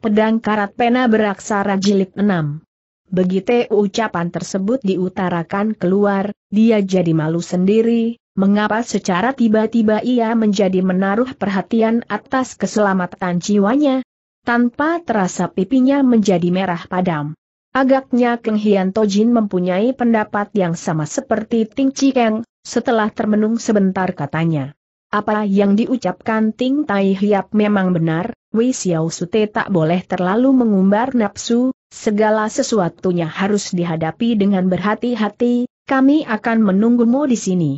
Pedang Karat Pena Beraksara Jilid 6 Begitu ucapan tersebut diutarakan keluar, dia jadi malu sendiri, mengapa secara tiba-tiba ia menjadi menaruh perhatian atas keselamatan jiwanya. Tanpa terasa pipinya menjadi merah padam. Agaknya Keng Hian Tojin mempunyai pendapat yang sama seperti Ting Chi Keng, setelah termenung sebentar katanya. Apa yang diucapkan Ting Tai Hiap memang benar, Wei Xiao Sute tak boleh terlalu mengumbar nafsu, segala sesuatunya harus dihadapi dengan berhati-hati, kami akan menunggumu di sini.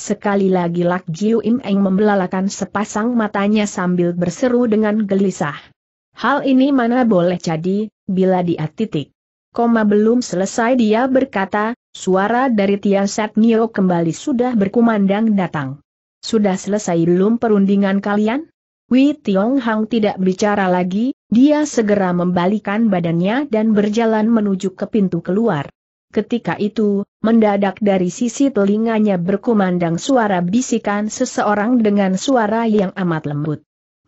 Sekali lagi Lak Jiu Im Eng membelalakan sepasang matanya sambil berseru dengan gelisah. Hal ini mana boleh jadi, bila dia titik. Koma belum selesai dia berkata, suara dari Tian Set Nio kembali sudah berkumandang datang. Sudah selesai belum perundingan kalian? Wei Tiong Hang tidak bicara lagi, dia segera membalikan badannya dan berjalan menuju ke pintu keluar. Ketika itu, mendadak dari sisi telinganya berkumandang suara bisikan seseorang dengan suara yang amat lembut.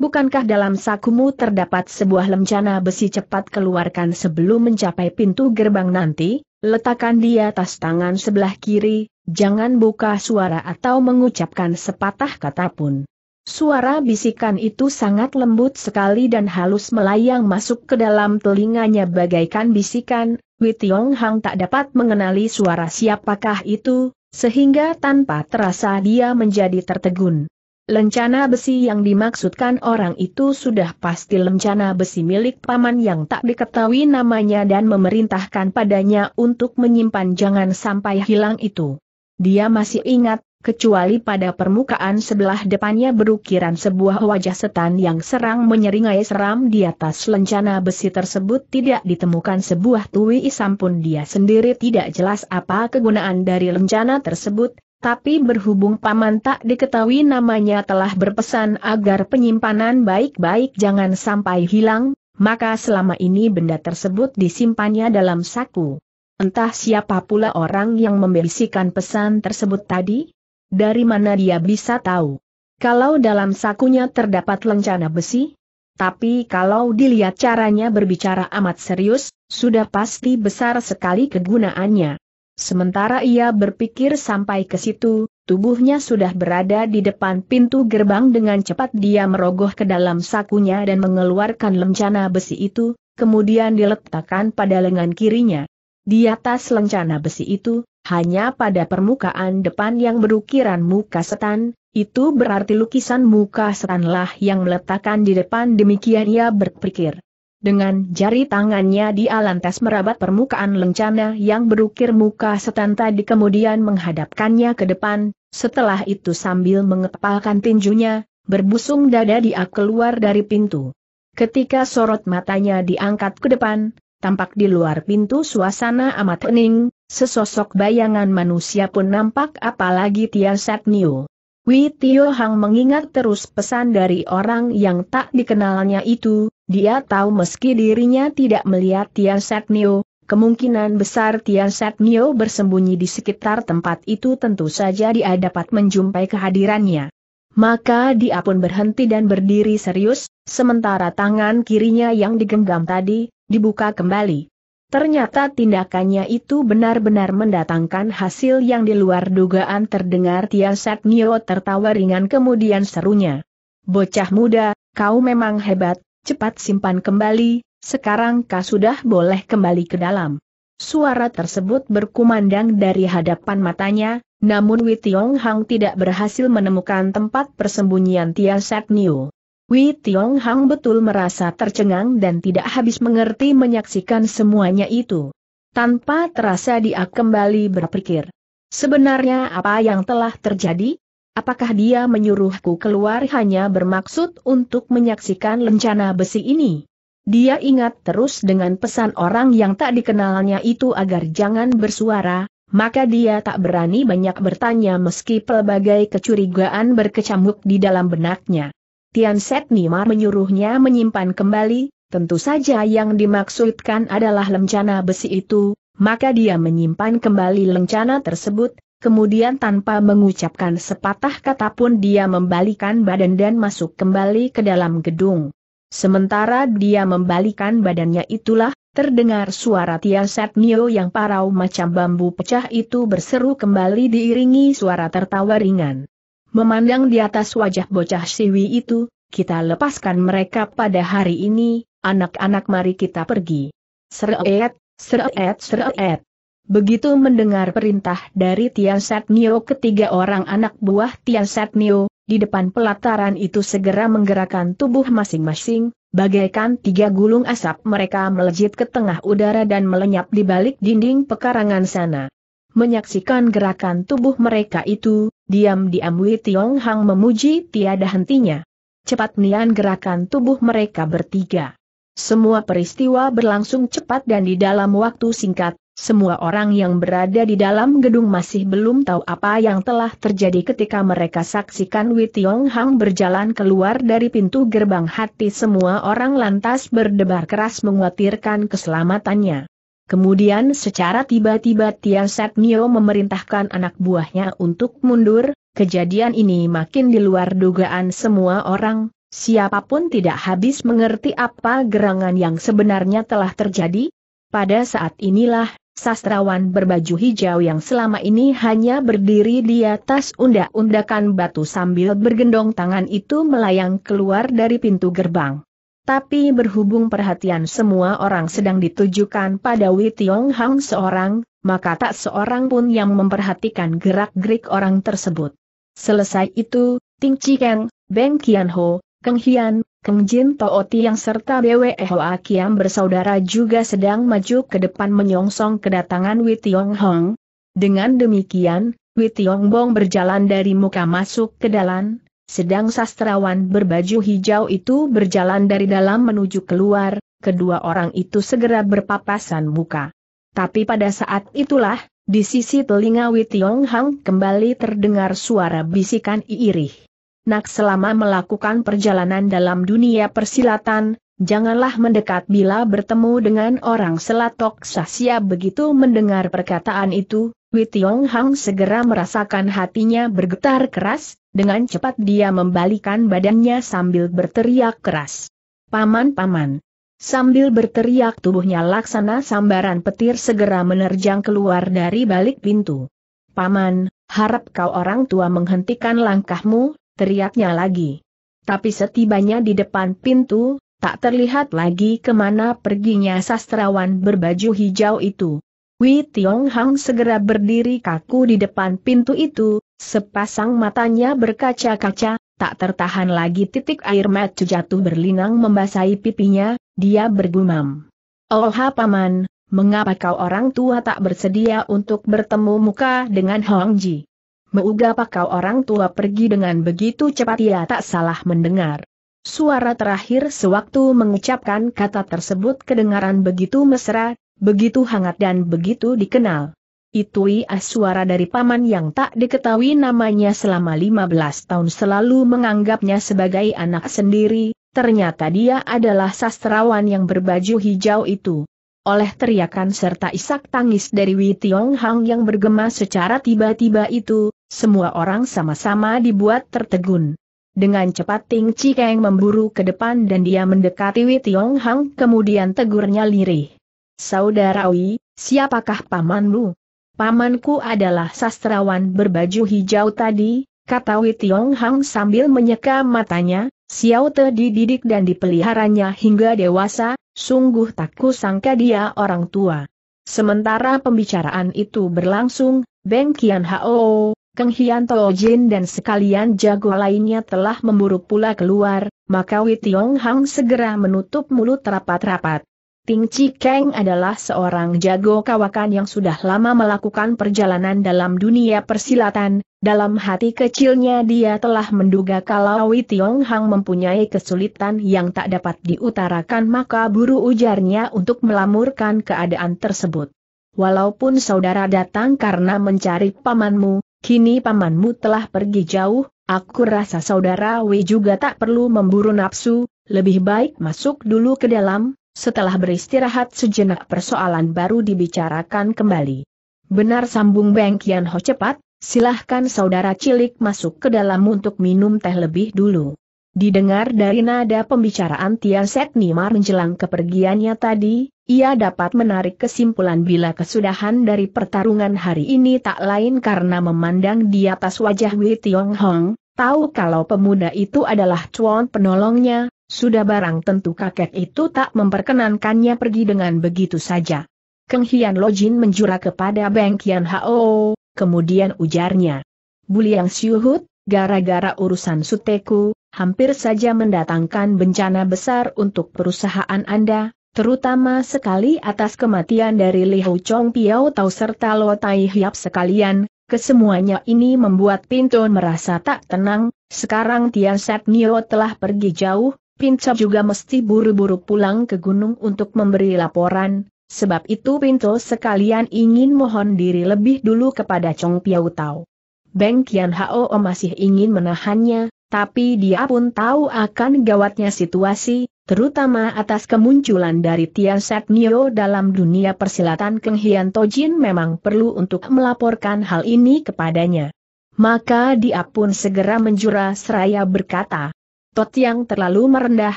Bukankah dalam sakumu terdapat sebuah lencana besi cepat keluarkan sebelum mencapai pintu gerbang nanti? Letakkan di atas tangan sebelah kiri, jangan buka suara atau mengucapkan sepatah kata pun. Suara bisikan itu sangat lembut sekali dan halus melayang masuk ke dalam telinganya bagaikan bisikan, Witiong Hang tak dapat mengenali suara siapakah itu, sehingga tanpa terasa dia menjadi tertegun. Lencana besi yang dimaksudkan orang itu sudah pasti lencana besi milik paman yang tak diketahui namanya dan memerintahkan padanya untuk menyimpan jangan sampai hilang itu. Dia masih ingat, kecuali pada permukaan sebelah depannya berukiran sebuah wajah setan yang serang menyeringai seram di atas lencana besi tersebut tidak ditemukan sebuah tuwi isam pun dia sendiri tidak jelas apa kegunaan dari lencana tersebut, tapi berhubung paman tak diketahui namanya telah berpesan agar penyimpanan baik-baik jangan sampai hilang, maka selama ini benda tersebut disimpannya dalam saku. Entah siapa pula orang yang membisikkan pesan tersebut tadi? Dari mana dia bisa tahu? Kalau dalam sakunya terdapat lencana besi? Tapi kalau dilihat caranya berbicara amat serius, sudah pasti besar sekali kegunaannya. Sementara ia berpikir sampai ke situ, tubuhnya sudah berada di depan pintu gerbang dengan cepat dia merogoh ke dalam sakunya dan mengeluarkan lencana besi itu, kemudian diletakkan pada lengan kirinya. Di atas lencana besi itu, hanya pada permukaan depan yang berukiran muka setan, itu berarti lukisan muka setanlah yang meletakkan di depan demikian ia berpikir. Dengan jari tangannya di lantas merabat permukaan lencana yang berukir muka setan tadi kemudian menghadapkannya ke depan, setelah itu sambil mengepalkan tinjunya, berbusung dada dia keluar dari pintu. Ketika sorot matanya diangkat ke depan, tampak di luar pintu suasana amat hening, sesosok bayangan manusia pun nampak apalagi Tiasat Nio. Wei Tio Hang mengingat terus pesan dari orang yang tak dikenalnya itu, dia tahu meski dirinya tidak melihat Tian Setnio, kemungkinan besar Tian Setnio bersembunyi di sekitar tempat itu tentu saja dia dapat menjumpai kehadirannya. Maka dia pun berhenti dan berdiri serius, sementara tangan kirinya yang digenggam tadi, dibuka kembali. Ternyata tindakannya itu benar-benar mendatangkan hasil yang di luar dugaan terdengar Tian Setnio tertawa ringan kemudian serunya. Bocah muda, kau memang hebat, Cepat simpan kembali, sekarang kau sudah boleh kembali ke dalam. Suara tersebut berkumandang dari hadapan matanya, namun Wei Tiong Hang tidak berhasil menemukan tempat persembunyian Tia Sat Niu. Wei Tiong Hang betul merasa tercengang dan tidak habis mengerti menyaksikan semuanya itu. Tanpa terasa dia kembali berpikir. Sebenarnya apa yang telah terjadi? Apakah dia menyuruhku keluar hanya bermaksud untuk menyaksikan lencana besi ini? Dia ingat terus dengan pesan orang yang tak dikenalnya itu agar jangan bersuara, maka dia tak berani banyak bertanya meski pelbagai kecurigaan berkecamuk di dalam benaknya. Tian Set Nima menyuruhnya menyimpan kembali, tentu saja yang dimaksudkan adalah lencana besi itu, maka dia menyimpan kembali lencana tersebut, Kemudian tanpa mengucapkan sepatah kata pun dia membalikan badan dan masuk kembali ke dalam gedung. Sementara dia membalikan badannya itulah, terdengar suara Set Nio yang parau macam bambu pecah itu berseru kembali diiringi suara tertawa ringan. Memandang di atas wajah bocah siwi itu, kita lepaskan mereka pada hari ini, anak-anak mari kita pergi. Seret, seret, seret. Begitu mendengar perintah dari Tian Tiasat Nio ketiga orang anak buah Tian Tiasat Nio, di depan pelataran itu segera menggerakkan tubuh masing-masing, bagaikan tiga gulung asap mereka melejit ke tengah udara dan melenyap di balik dinding pekarangan sana. Menyaksikan gerakan tubuh mereka itu, diam-diam Wei Tiong Hang memuji tiada hentinya. Cepat nian gerakan tubuh mereka bertiga. Semua peristiwa berlangsung cepat dan di dalam waktu singkat, semua orang yang berada di dalam gedung masih belum tahu apa yang telah terjadi ketika mereka saksikan Wei Tiong Hang berjalan keluar dari pintu gerbang hati semua orang lantas berdebar keras menguatirkan keselamatannya. Kemudian secara tiba-tiba Tian Set Nio memerintahkan anak buahnya untuk mundur, kejadian ini makin di luar dugaan semua orang, siapapun tidak habis mengerti apa gerangan yang sebenarnya telah terjadi, pada saat inilah, Sastrawan berbaju hijau yang selama ini hanya berdiri di atas undak-undakan batu sambil bergendong tangan itu melayang keluar dari pintu gerbang. Tapi berhubung perhatian semua orang sedang ditujukan pada Wei Tiong Hang seorang, maka tak seorang pun yang memperhatikan gerak-gerik orang tersebut. Selesai itu, Ting Chi Kang, Beng Ho, Keng Hian, Keng Jin Tooti yang serta BWE Hoa Kiam bersaudara juga sedang maju ke depan menyongsong kedatangan Tiong Hong. Dengan demikian, Tiong Bong berjalan dari muka masuk ke dalam, sedang sastrawan berbaju hijau itu berjalan dari dalam menuju keluar, kedua orang itu segera berpapasan muka. Tapi pada saat itulah, di sisi telinga Tiong Hong kembali terdengar suara bisikan iirih. Nak selama melakukan perjalanan dalam dunia persilatan, janganlah mendekat bila bertemu dengan orang selatok sasia begitu mendengar perkataan itu, Witiong Hang segera merasakan hatinya bergetar keras, dengan cepat dia membalikan badannya sambil berteriak keras. Paman-paman! Sambil berteriak tubuhnya laksana sambaran petir segera menerjang keluar dari balik pintu. Paman, harap kau orang tua menghentikan langkahmu, teriaknya lagi. Tapi setibanya di depan pintu, tak terlihat lagi kemana perginya sastrawan berbaju hijau itu. Wei Tiong Hang segera berdiri kaku di depan pintu itu, sepasang matanya berkaca-kaca, tak tertahan lagi titik air mata jatuh berlinang membasahi pipinya, dia bergumam. Oha paman, mengapa kau orang tua tak bersedia untuk bertemu muka dengan Hong Ji? Mengapa kau orang tua pergi dengan begitu cepat ia tak salah mendengar. Suara terakhir sewaktu mengucapkan kata tersebut kedengaran begitu mesra, begitu hangat dan begitu dikenal. Itu ia suara dari paman yang tak diketahui namanya selama 15 tahun selalu menganggapnya sebagai anak sendiri, ternyata dia adalah sastrawan yang berbaju hijau itu. Oleh teriakan serta isak tangis dari Wei Tiong Hang yang bergema secara tiba-tiba itu, semua orang sama-sama dibuat tertegun. Dengan cepat Ting Chi memburu ke depan dan dia mendekati Wei Tiong Hang kemudian tegurnya lirih. Saudara Wei, siapakah pamanmu? Pamanku adalah sastrawan berbaju hijau tadi, kata Wei Tiong Hang sambil menyeka matanya, Xiao Te dididik dan dipeliharanya hingga dewasa, sungguh tak kusangka dia orang tua. Sementara pembicaraan itu berlangsung, Beng Kian Hao Keng Hian Tao Jin dan sekalian jago lainnya telah memburu pula keluar, maka Wei Tiong Hang segera menutup mulut rapat-rapat. Ting Chi Keng adalah seorang jago kawakan yang sudah lama melakukan perjalanan dalam dunia persilatan, dalam hati kecilnya dia telah menduga kalau Wei Tiong Hang mempunyai kesulitan yang tak dapat diutarakan maka buru ujarnya untuk melamurkan keadaan tersebut. Walaupun saudara datang karena mencari pamanmu, Kini pamanmu telah pergi jauh, aku rasa saudara Wei juga tak perlu memburu nafsu, lebih baik masuk dulu ke dalam, setelah beristirahat sejenak persoalan baru dibicarakan kembali. Benar sambung Beng Kian Ho cepat, silahkan saudara cilik masuk ke dalam untuk minum teh lebih dulu. Didengar dari nada pembicaraan Tia Nimar menjelang kepergiannya tadi, ia dapat menarik kesimpulan bila kesudahan dari pertarungan hari ini tak lain karena memandang di atas wajah Wei Tiong Hong, tahu kalau pemuda itu adalah cuan penolongnya, sudah barang tentu kakek itu tak memperkenankannya pergi dengan begitu saja. Keng Hian Lojin menjura kepada Beng Kian Hao, kemudian ujarnya. Buliang Siuhut, gara-gara urusan suteku, hampir saja mendatangkan bencana besar untuk perusahaan Anda, terutama sekali atas kematian dari Li Hou Chong Piao Tau serta Lo Tai Hiap sekalian, kesemuanya ini membuat Pinto merasa tak tenang, sekarang Tian Set Nio telah pergi jauh, Pinto juga mesti buru-buru pulang ke gunung untuk memberi laporan, sebab itu Pinto sekalian ingin mohon diri lebih dulu kepada Chong Piao Tau. Beng Kian Hao masih ingin menahannya, tapi dia pun tahu akan gawatnya situasi, terutama atas kemunculan dari Tian Set Nio dalam dunia persilatan Keng Hian Tojin memang perlu untuk melaporkan hal ini kepadanya. Maka dia pun segera menjura seraya berkata, Tot yang terlalu merendah,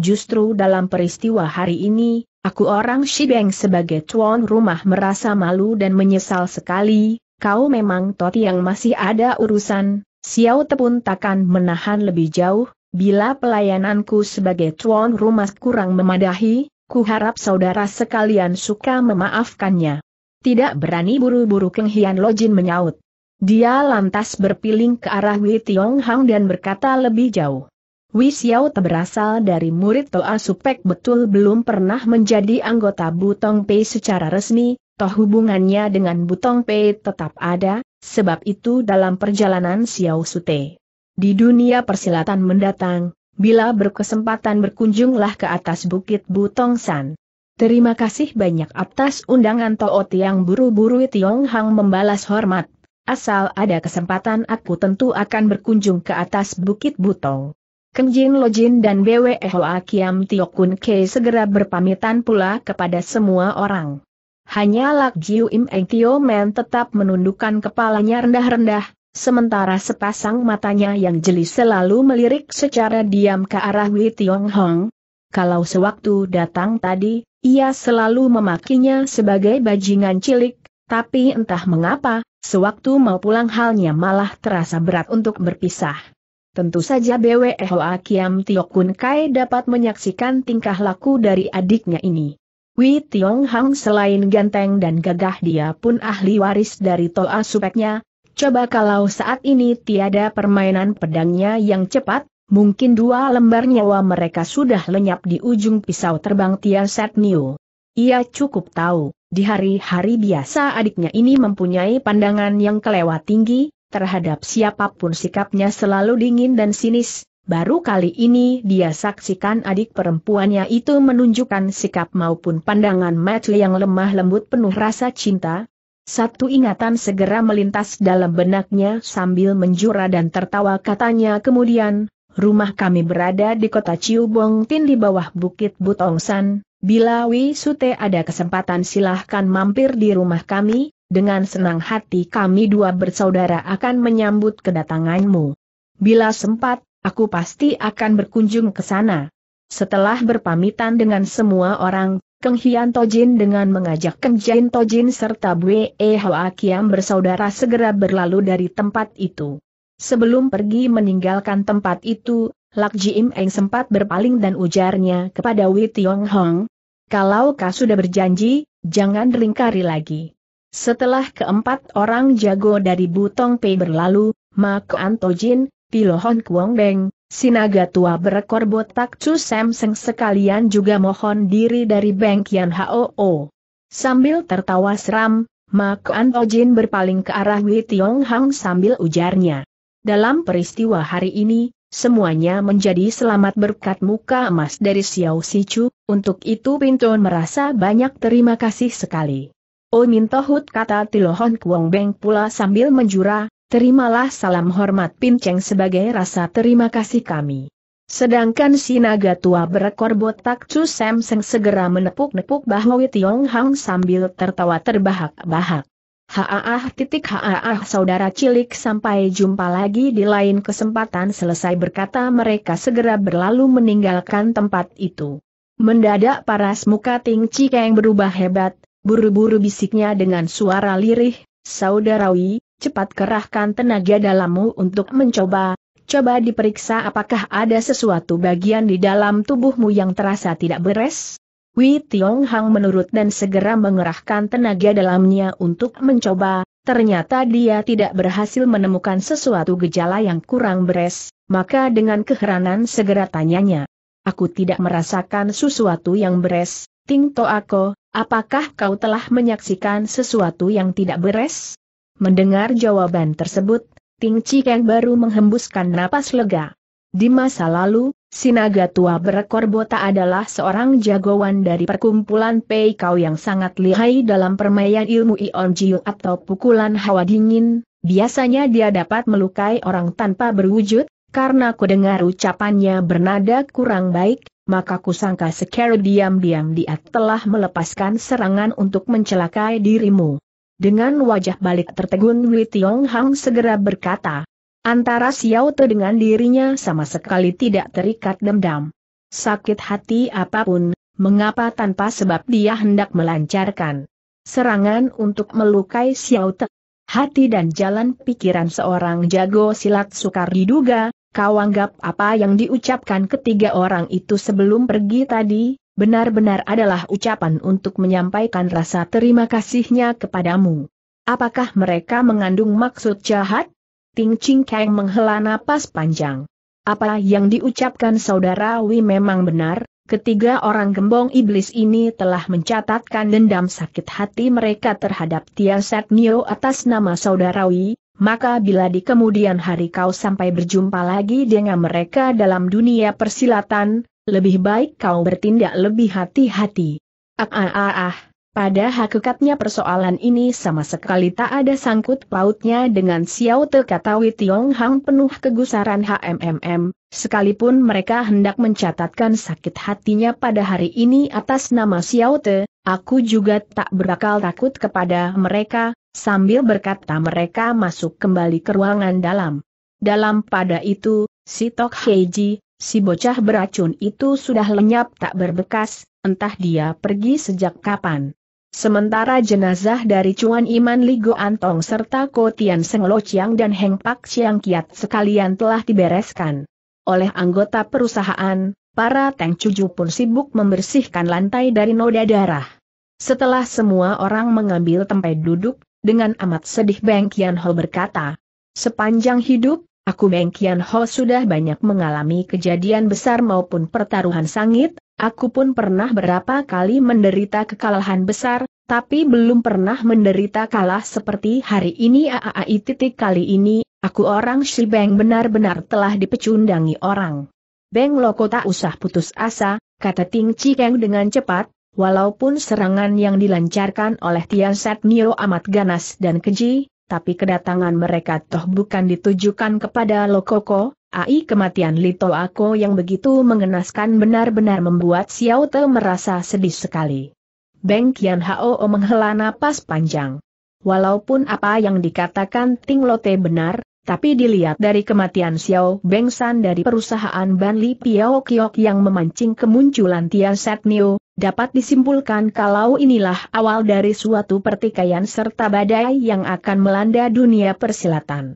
justru dalam peristiwa hari ini, aku orang Shibeng sebagai tuan rumah merasa malu dan menyesal sekali, kau memang Tot yang masih ada urusan, Xiao Tepun takkan menahan lebih jauh, bila pelayananku sebagai tuan rumah kurang memadahi, ku harap saudara sekalian suka memaafkannya. Tidak berani buru-buru Keng Hian Jin menyaut. Dia lantas berpiling ke arah Wei Tiong Hang dan berkata lebih jauh. Wei Xiao berasal dari murid Toa Supek betul belum pernah menjadi anggota Butong Pei secara resmi, toh hubungannya dengan Butong Pei tetap ada, Sebab itu dalam perjalanan Xiao Sute di dunia persilatan mendatang, bila berkesempatan berkunjunglah ke atas Bukit Butong San. Terima kasih banyak atas undangan Toot yang buru-buru Tiong Hang membalas hormat. Asal ada kesempatan aku tentu akan berkunjung ke atas Bukit Butong. Kenjin Lojin dan BWE Hoa Kiam Tiokun Ke segera berpamitan pula kepada semua orang. Hanya Lak Jiu Im Eng Tio Men tetap menundukkan kepalanya rendah-rendah, sementara sepasang matanya yang jeli selalu melirik secara diam ke arah Wei Tiong Hong. Kalau sewaktu datang tadi, ia selalu memakinya sebagai bajingan cilik, tapi entah mengapa, sewaktu mau pulang halnya malah terasa berat untuk berpisah. Tentu saja BWE Hoa Kiam Tio Kun Kai dapat menyaksikan tingkah laku dari adiknya ini. Wei Tiong Hang selain ganteng dan gagah dia pun ahli waris dari Toa Supeknya, coba kalau saat ini tiada permainan pedangnya yang cepat, mungkin dua lembar nyawa mereka sudah lenyap di ujung pisau terbang Tia Set Niu. Ia cukup tahu, di hari-hari biasa adiknya ini mempunyai pandangan yang kelewat tinggi, terhadap siapapun sikapnya selalu dingin dan sinis, Baru kali ini dia saksikan adik perempuannya itu menunjukkan sikap maupun pandangan mata yang lemah lembut penuh rasa cinta. Satu ingatan segera melintas dalam benaknya sambil menjura dan tertawa katanya kemudian, rumah kami berada di kota Ciubong Tin di bawah Bukit Butongsan, bila Wisute ada kesempatan silahkan mampir di rumah kami, dengan senang hati kami dua bersaudara akan menyambut kedatanganmu. Bila sempat, Aku pasti akan berkunjung ke sana. Setelah berpamitan dengan semua orang, Keng Hian Tojin dengan mengajak Keng Jain Tojin serta Bwe e Hoa Kiam bersaudara segera berlalu dari tempat itu. Sebelum pergi meninggalkan tempat itu, Lak Ji Im Eng sempat berpaling dan ujarnya kepada Wei Tiong Hong, kalau kau sudah berjanji, jangan ringkari lagi. Setelah keempat orang jago dari Butong Pei berlalu, Mak Jin. Pilohon Kuang Beng, Sinaga tua berekor botak Chu Sam Seng sekalian juga mohon diri dari Beng Kian Hoo. Sambil tertawa seram, Mak Antojin Ojin berpaling ke arah Wei Tiong Hang sambil ujarnya. Dalam peristiwa hari ini, semuanya menjadi selamat berkat muka emas dari Xiao Sichu, untuk itu Pinton merasa banyak terima kasih sekali. Oh Tohut kata Tilohon Kuang Beng pula sambil menjura, Terimalah salam hormat Pinceng sebagai rasa terima kasih kami. Sedangkan si naga tua berekor botak Chu Sam Seng segera menepuk-nepuk bahu Tiong Hang sambil tertawa terbahak-bahak. Haaah titik haaah saudara cilik sampai jumpa lagi di lain kesempatan selesai berkata mereka segera berlalu meninggalkan tempat itu. Mendadak paras muka Ting Keng berubah hebat, buru-buru bisiknya dengan suara lirih, saudara saudarawi, cepat kerahkan tenaga dalammu untuk mencoba, coba diperiksa apakah ada sesuatu bagian di dalam tubuhmu yang terasa tidak beres? Wei Tiong Hang menurut dan segera mengerahkan tenaga dalamnya untuk mencoba, ternyata dia tidak berhasil menemukan sesuatu gejala yang kurang beres, maka dengan keheranan segera tanyanya. Aku tidak merasakan sesuatu yang beres, Ting Ako, apakah kau telah menyaksikan sesuatu yang tidak beres? Mendengar jawaban tersebut, Ting Chikeng baru menghembuskan napas lega. Di masa lalu, Sinaga tua berekor bota adalah seorang jagoan dari perkumpulan Pei Kau yang sangat lihai dalam permainan ilmu Ion Jiu atau pukulan hawa dingin, biasanya dia dapat melukai orang tanpa berwujud, karena ku dengar ucapannya bernada kurang baik, maka kusangka sekarang diam-diam dia telah melepaskan serangan untuk mencelakai dirimu. Dengan wajah balik tertegun Wei Tiong Hang segera berkata, antara Xiao Te dengan dirinya sama sekali tidak terikat dendam. Sakit hati apapun, mengapa tanpa sebab dia hendak melancarkan serangan untuk melukai Xiao Te? Hati dan jalan pikiran seorang jago silat sukar diduga, kau anggap apa yang diucapkan ketiga orang itu sebelum pergi tadi, benar-benar adalah ucapan untuk menyampaikan rasa terima kasihnya kepadamu. Apakah mereka mengandung maksud jahat? Ting Ching Kang menghela napas panjang. Apa yang diucapkan saudara Wi memang benar, ketiga orang gembong iblis ini telah mencatatkan dendam sakit hati mereka terhadap Tia Set Nio atas nama saudara Wi, maka bila di kemudian hari kau sampai berjumpa lagi dengan mereka dalam dunia persilatan, lebih baik kau bertindak lebih hati-hati. Ah ah ah ah, pada hakikatnya persoalan ini sama sekali tak ada sangkut pautnya dengan Xiao Te kata Wei Tiong Hang penuh kegusaran HMMM, sekalipun mereka hendak mencatatkan sakit hatinya pada hari ini atas nama Xiao Te, aku juga tak berakal takut kepada mereka, sambil berkata mereka masuk kembali ke ruangan dalam. Dalam pada itu, si Tok Heiji, Si bocah beracun itu sudah lenyap tak berbekas, entah dia pergi sejak kapan. Sementara jenazah dari Cuan Iman Ligo Antong serta Ko Tian Seng Lo Chiang dan Heng Pak Chiang Kiat sekalian telah dibereskan. Oleh anggota perusahaan, para Teng Cuju pun sibuk membersihkan lantai dari noda darah. Setelah semua orang mengambil tempat duduk, dengan amat sedih Beng Kian Ho berkata, Sepanjang hidup, Aku Beng Kian Ho sudah banyak mengalami kejadian besar maupun pertaruhan sangit, aku pun pernah berapa kali menderita kekalahan besar, tapi belum pernah menderita kalah seperti hari ini AAI titik kali ini, aku orang Beng benar-benar telah dipecundangi orang. Beng Loko tak usah putus asa, kata Ting Cikeng dengan cepat, Walaupun serangan yang dilancarkan oleh Tian Set Nio amat ganas dan keji, tapi kedatangan mereka toh bukan ditujukan kepada Lokoko, ai kematian Lito Ako yang begitu mengenaskan benar-benar membuat Xiao Te merasa sedih sekali. Beng Kian Hao menghela napas panjang. Walaupun apa yang dikatakan Ting Lote benar, tapi dilihat dari kematian Xiao Beng San dari perusahaan Banli Piao Kiok yang memancing kemunculan Tian Set Niu dapat disimpulkan kalau inilah awal dari suatu pertikaian serta badai yang akan melanda dunia persilatan.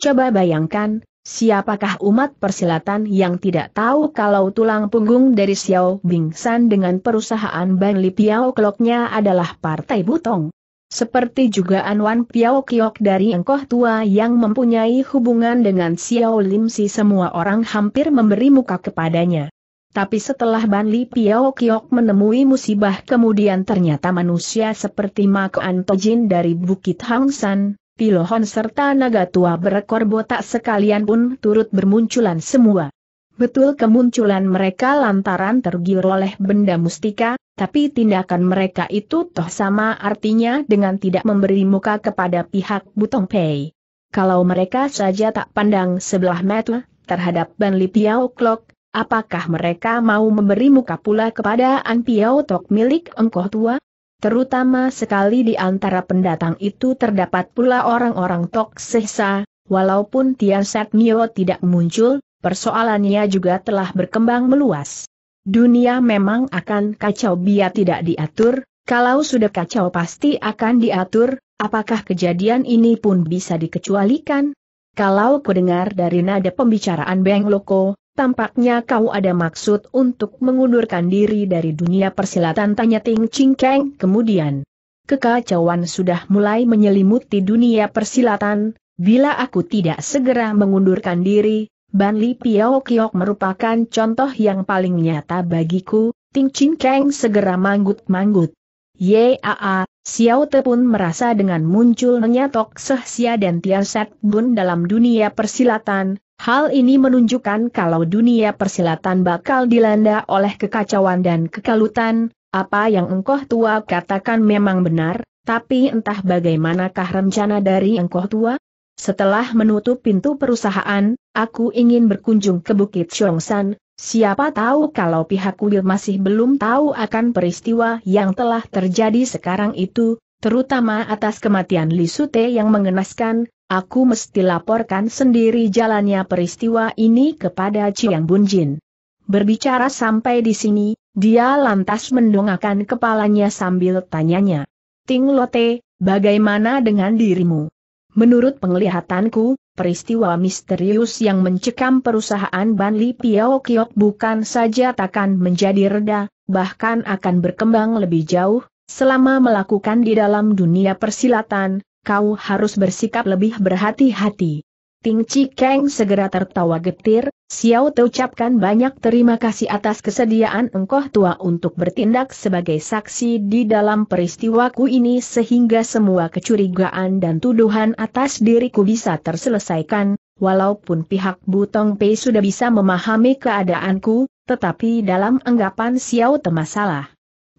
Coba bayangkan, siapakah umat persilatan yang tidak tahu kalau tulang punggung dari Xiao Bing San dengan perusahaan Ban Li Piao Kloknya adalah Partai Butong? Seperti juga Anwan Piao Kiok dari Engkoh Tua yang mempunyai hubungan dengan Xiao Lim Si semua orang hampir memberi muka kepadanya. Tapi setelah Ban Li Piao Kiok menemui musibah kemudian ternyata manusia seperti Mak Antojin dari Bukit Hang San, Pilohon serta naga tua berekor botak sekalian pun turut bermunculan semua. Betul kemunculan mereka lantaran tergiur oleh benda mustika, tapi tindakan mereka itu toh sama artinya dengan tidak memberi muka kepada pihak Butong Pei. Kalau mereka saja tak pandang sebelah mata terhadap Ban Li Piao Klok, Apakah mereka mau memberi muka pula kepada An Piao Tok milik engkau tua? Terutama sekali di antara pendatang itu terdapat pula orang-orang Tok Sehsa, walaupun Tian Set Mio tidak muncul, persoalannya juga telah berkembang meluas. Dunia memang akan kacau biar tidak diatur, kalau sudah kacau pasti akan diatur, apakah kejadian ini pun bisa dikecualikan? Kalau kudengar dari nada pembicaraan Beng Loko, Tampaknya kau ada maksud untuk mengundurkan diri dari dunia persilatan tanya Ting Ching Keng kemudian. Kekacauan sudah mulai menyelimuti dunia persilatan, bila aku tidak segera mengundurkan diri, Ban Li Piao Kiok merupakan contoh yang paling nyata bagiku, Ting Ching Keng segera manggut-manggut. Yaa, Xiao Te pun merasa dengan munculnya Tok Seh Sia dan Tian Set Bun dalam dunia persilatan, hal ini menunjukkan kalau dunia persilatan bakal dilanda oleh kekacauan dan kekalutan, apa yang engkoh tua katakan memang benar, tapi entah bagaimanakah rencana dari engkoh tua? Setelah menutup pintu perusahaan, aku ingin berkunjung ke Bukit Chongsan, Siapa tahu kalau pihak kuil masih belum tahu akan peristiwa yang telah terjadi sekarang itu, terutama atas kematian Lisute yang mengenaskan, aku mesti laporkan sendiri jalannya peristiwa ini kepada Chiang Bunjin. Berbicara sampai di sini, dia lantas mendongakkan kepalanya sambil tanyanya. Ting Lote, bagaimana dengan dirimu? Menurut penglihatanku, peristiwa misterius yang mencekam perusahaan Banli Piao Kiok bukan saja takkan menjadi reda, bahkan akan berkembang lebih jauh, selama melakukan di dalam dunia persilatan, kau harus bersikap lebih berhati-hati. Ting Chi Kang segera tertawa getir, Xiao Te ucapkan banyak terima kasih atas kesediaan engkau tua untuk bertindak sebagai saksi di dalam peristiwa ku ini sehingga semua kecurigaan dan tuduhan atas diriku bisa terselesaikan, walaupun pihak Butong Pei sudah bisa memahami keadaanku, tetapi dalam anggapan Xiao Te masalah.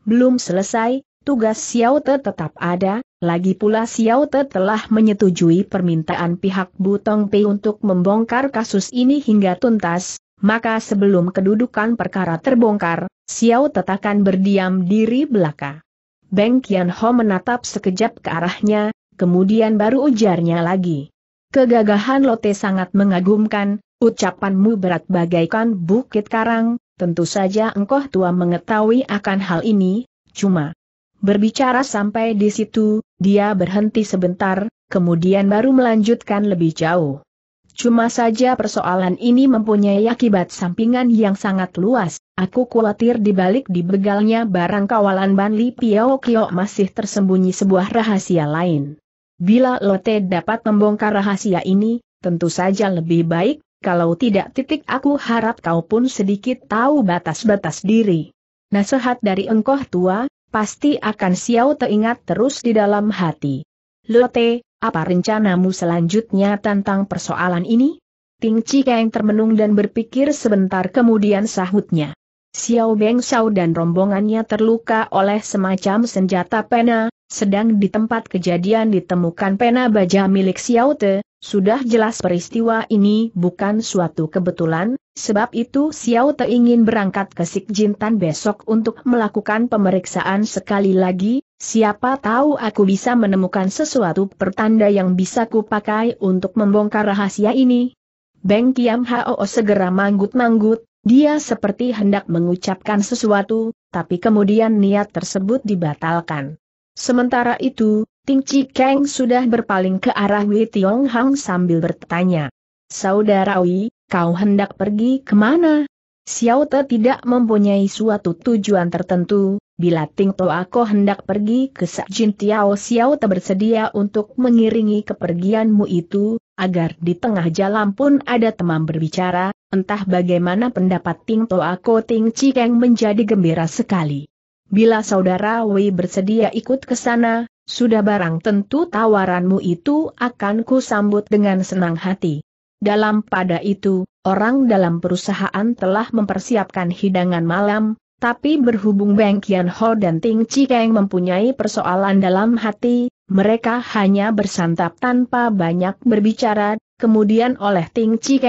Belum selesai, Tugas Xiao Te tetap ada, lagi pula Xiao Te telah menyetujui permintaan pihak Butong Pei untuk membongkar kasus ini hingga tuntas, maka sebelum kedudukan perkara terbongkar, Xiao Te akan berdiam diri belaka. Beng Qian Ho menatap sekejap ke arahnya, kemudian baru ujarnya lagi. Kegagahan Lote sangat mengagumkan, ucapanmu berat bagaikan bukit karang, tentu saja engkau tua mengetahui akan hal ini, cuma Berbicara sampai di situ, dia berhenti sebentar, kemudian baru melanjutkan lebih jauh. Cuma saja persoalan ini mempunyai akibat sampingan yang sangat luas, aku khawatir dibalik dibegalnya barang kawalan Banli Piao Kio masih tersembunyi sebuah rahasia lain. Bila Lote dapat membongkar rahasia ini, tentu saja lebih baik, kalau tidak titik aku harap kau pun sedikit tahu batas-batas diri. Nasihat dari engkau tua, Pasti akan Xiao teringat terus di dalam hati. Lote, apa rencanamu selanjutnya tentang persoalan ini? Ting Chikeng termenung dan berpikir sebentar kemudian sahutnya. Xiao Beng Xiao dan rombongannya terluka oleh semacam senjata pena, sedang di tempat kejadian ditemukan pena baja milik Xiao Te. sudah jelas peristiwa ini bukan suatu kebetulan, sebab itu Xiao Te ingin berangkat ke Sikjintan besok untuk melakukan pemeriksaan sekali lagi, siapa tahu aku bisa menemukan sesuatu pertanda yang bisa kupakai untuk membongkar rahasia ini. Beng Kiam Hao segera manggut-manggut, dia seperti hendak mengucapkan sesuatu, tapi kemudian niat tersebut dibatalkan. Sementara itu, Ting Chi Kang sudah berpaling ke arah Wei Tiong Hang sambil bertanya. Saudara Wei, kau hendak pergi kemana? Xiao Te tidak mempunyai suatu tujuan tertentu, bila Ting To Ko hendak pergi ke Sajin Tiao Xiao Te bersedia untuk mengiringi kepergianmu itu, agar di tengah jalan pun ada teman berbicara, entah bagaimana pendapat Ting To Ko Ting Chi Kang menjadi gembira sekali. Bila saudara Wei bersedia ikut ke sana, sudah barang tentu tawaranmu itu akan ku sambut dengan senang hati. Dalam pada itu, orang dalam perusahaan telah mempersiapkan hidangan malam, tapi berhubung Beng Kian Ho dan Ting Chi mempunyai persoalan dalam hati, mereka hanya bersantap tanpa banyak berbicara, kemudian oleh Ting Chi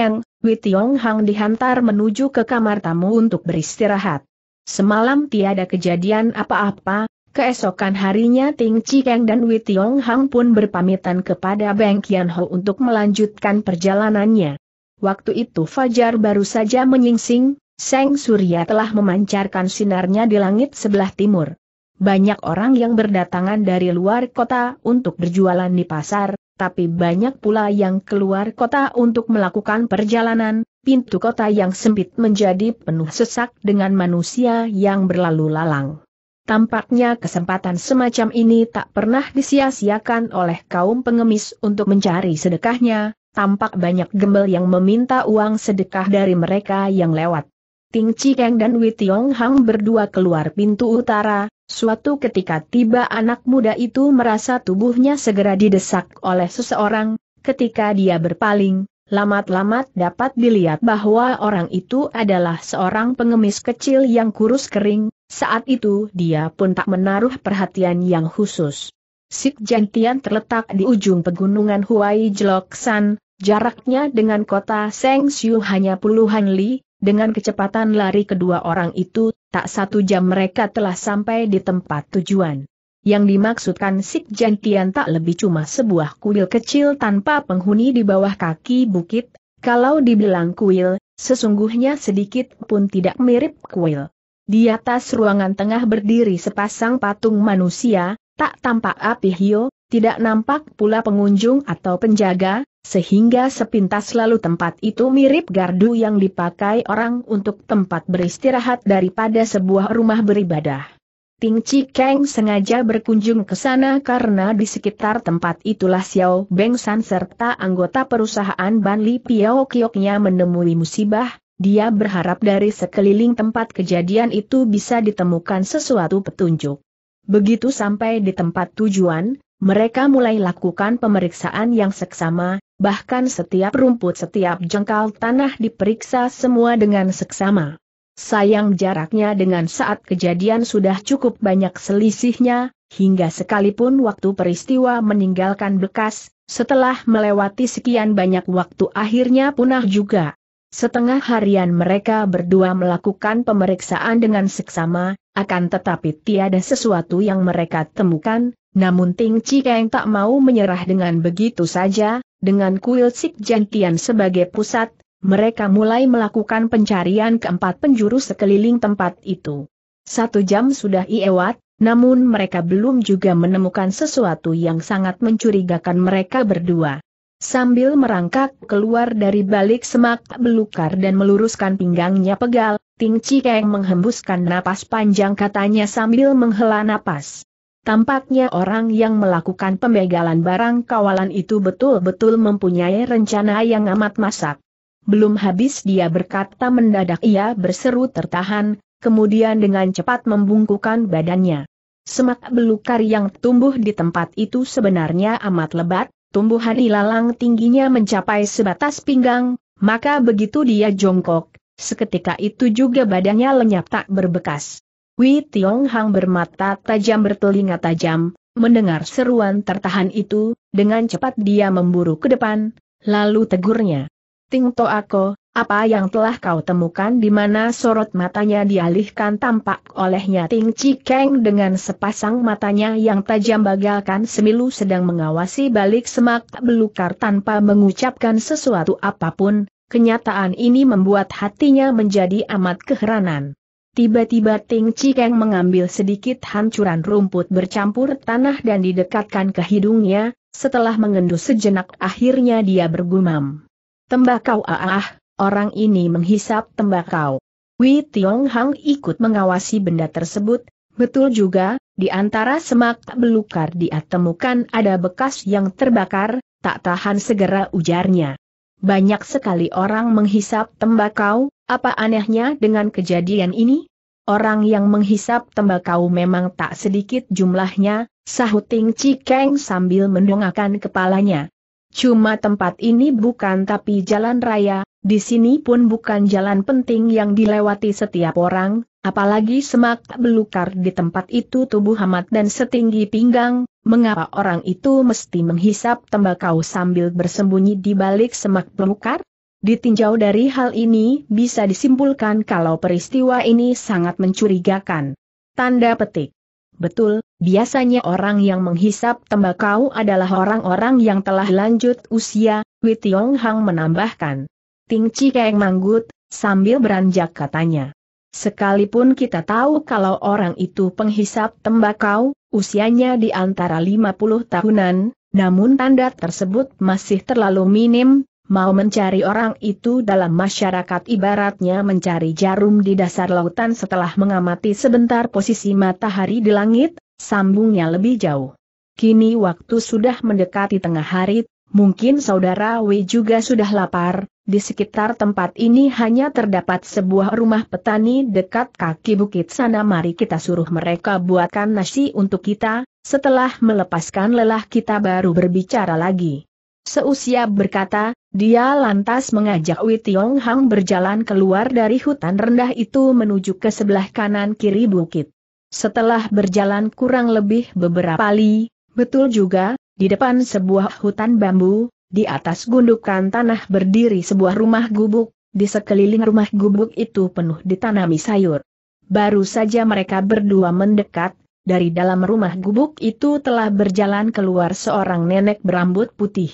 Wei Tiong Hang dihantar menuju ke kamar tamu untuk beristirahat. Semalam tiada kejadian apa-apa, keesokan harinya Ting Chikeng dan Wei Tiong Hang pun berpamitan kepada Beng Kian Ho untuk melanjutkan perjalanannya. Waktu itu Fajar baru saja menyingsing, Seng Surya telah memancarkan sinarnya di langit sebelah timur. Banyak orang yang berdatangan dari luar kota untuk berjualan di pasar, tapi banyak pula yang keluar kota untuk melakukan perjalanan, pintu kota yang sempit menjadi penuh sesak dengan manusia yang berlalu lalang. Tampaknya kesempatan semacam ini tak pernah disia-siakan oleh kaum pengemis untuk mencari sedekahnya, tampak banyak gembel yang meminta uang sedekah dari mereka yang lewat. Ting Cikeng dan Wei Tiong Hang berdua keluar pintu utara, suatu ketika tiba anak muda itu merasa tubuhnya segera didesak oleh seseorang, ketika dia berpaling, Lamat-lamat dapat dilihat bahwa orang itu adalah seorang pengemis kecil yang kurus kering, saat itu dia pun tak menaruh perhatian yang khusus. Sik Jantian terletak di ujung pegunungan Huai San, jaraknya dengan kota Seng Siu hanya puluhan li, dengan kecepatan lari kedua orang itu, tak satu jam mereka telah sampai di tempat tujuan. Yang dimaksudkan Sik Jantian tak lebih cuma sebuah kuil kecil tanpa penghuni di bawah kaki bukit, kalau dibilang kuil, sesungguhnya sedikit pun tidak mirip kuil. Di atas ruangan tengah berdiri sepasang patung manusia, tak tampak api hio, tidak nampak pula pengunjung atau penjaga, sehingga sepintas lalu tempat itu mirip gardu yang dipakai orang untuk tempat beristirahat daripada sebuah rumah beribadah. Ting Chi Kang sengaja berkunjung ke sana karena di sekitar tempat itulah Xiao Beng San serta anggota perusahaan Ban Li Piao Kioknya menemui musibah, dia berharap dari sekeliling tempat kejadian itu bisa ditemukan sesuatu petunjuk. Begitu sampai di tempat tujuan, mereka mulai lakukan pemeriksaan yang seksama, bahkan setiap rumput setiap jengkal tanah diperiksa semua dengan seksama. Sayang jaraknya dengan saat kejadian sudah cukup banyak selisihnya, hingga sekalipun waktu peristiwa meninggalkan bekas, setelah melewati sekian banyak waktu akhirnya punah juga. Setengah harian mereka berdua melakukan pemeriksaan dengan seksama, akan tetapi tiada sesuatu yang mereka temukan, namun Ting yang tak mau menyerah dengan begitu saja, dengan kuil Sik Jantian sebagai pusat, mereka mulai melakukan pencarian keempat penjuru sekeliling tempat itu. Satu jam sudah iewat, namun mereka belum juga menemukan sesuatu yang sangat mencurigakan mereka berdua. Sambil merangkak keluar dari balik semak belukar dan meluruskan pinggangnya pegal, Ting Cikeng menghembuskan napas panjang katanya sambil menghela napas. Tampaknya orang yang melakukan pembegalan barang kawalan itu betul-betul mempunyai rencana yang amat masak. Belum habis dia berkata mendadak ia berseru tertahan, kemudian dengan cepat membungkukan badannya. Semak belukar yang tumbuh di tempat itu sebenarnya amat lebat, tumbuhan ilalang tingginya mencapai sebatas pinggang, maka begitu dia jongkok, seketika itu juga badannya lenyap tak berbekas. Wei Tiong Hang bermata tajam bertelinga tajam, mendengar seruan tertahan itu, dengan cepat dia memburu ke depan, lalu tegurnya. Tingto aku, apa yang telah kau temukan di mana sorot matanya dialihkan tampak olehnya Ting Chi Keng dengan sepasang matanya yang tajam bagaikan semilu sedang mengawasi balik semak belukar tanpa mengucapkan sesuatu apapun, kenyataan ini membuat hatinya menjadi amat keheranan. Tiba-tiba Ting Chi Keng mengambil sedikit hancuran rumput bercampur tanah dan didekatkan ke hidungnya, setelah mengendus sejenak akhirnya dia bergumam. Tembakau ah, ah, ah, orang ini menghisap tembakau. Wei Tiong Hang ikut mengawasi benda tersebut, betul juga, di antara semak belukar dia temukan ada bekas yang terbakar, tak tahan segera ujarnya. Banyak sekali orang menghisap tembakau, apa anehnya dengan kejadian ini? Orang yang menghisap tembakau memang tak sedikit jumlahnya, Sahuting Cikeng sambil mendongakkan kepalanya. Cuma tempat ini bukan tapi jalan raya, di sini pun bukan jalan penting yang dilewati setiap orang, apalagi semak belukar di tempat itu tubuh Hamat dan setinggi pinggang, mengapa orang itu mesti menghisap tembakau sambil bersembunyi di balik semak belukar? Ditinjau dari hal ini, bisa disimpulkan kalau peristiwa ini sangat mencurigakan. Tanda petik. Betul, biasanya orang yang menghisap tembakau adalah orang-orang yang telah lanjut usia, Witiong Hang menambahkan. Ting Chi Keng manggut, sambil beranjak katanya. Sekalipun kita tahu kalau orang itu penghisap tembakau, usianya di antara 50 tahunan, namun tanda tersebut masih terlalu minim, mau mencari orang itu dalam masyarakat ibaratnya mencari jarum di dasar lautan setelah mengamati sebentar posisi matahari di langit, sambungnya lebih jauh. Kini waktu sudah mendekati tengah hari, mungkin saudara Wei juga sudah lapar, di sekitar tempat ini hanya terdapat sebuah rumah petani dekat kaki bukit sana mari kita suruh mereka buatkan nasi untuk kita, setelah melepaskan lelah kita baru berbicara lagi. Seusia berkata, dia lantas mengajak Wei Tiong Hang berjalan keluar dari hutan rendah itu menuju ke sebelah kanan kiri bukit. Setelah berjalan kurang lebih beberapa li, betul juga, di depan sebuah hutan bambu, di atas gundukan tanah berdiri sebuah rumah gubuk, di sekeliling rumah gubuk itu penuh ditanami sayur. Baru saja mereka berdua mendekat, dari dalam rumah gubuk itu telah berjalan keluar seorang nenek berambut putih.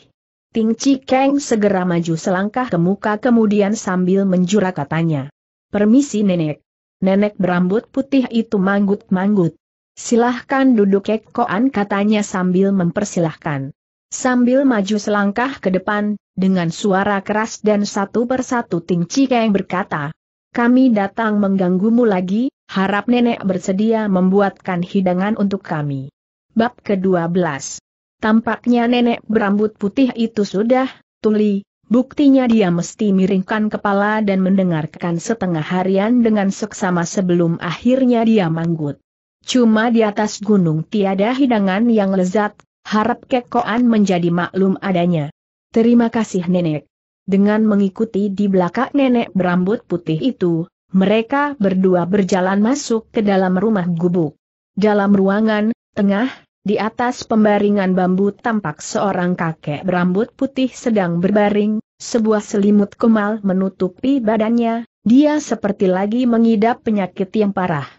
Ting Chi Keng segera maju selangkah ke muka kemudian sambil menjura katanya. Permisi nenek. Nenek berambut putih itu manggut-manggut. Silahkan duduk kekoan katanya sambil mempersilahkan. Sambil maju selangkah ke depan, dengan suara keras dan satu persatu Ting Chi Keng berkata. Kami datang mengganggumu lagi, harap nenek bersedia membuatkan hidangan untuk kami. Bab ke-12 Tampaknya nenek berambut putih itu sudah, tuli, buktinya dia mesti miringkan kepala dan mendengarkan setengah harian dengan seksama sebelum akhirnya dia manggut. Cuma di atas gunung tiada hidangan yang lezat, harap kekoan menjadi maklum adanya. Terima kasih nenek. Dengan mengikuti di belakang nenek berambut putih itu, mereka berdua berjalan masuk ke dalam rumah gubuk. Dalam ruangan, tengah, di atas pembaringan bambu tampak seorang kakek berambut putih sedang berbaring, sebuah selimut kemal menutupi badannya, dia seperti lagi mengidap penyakit yang parah.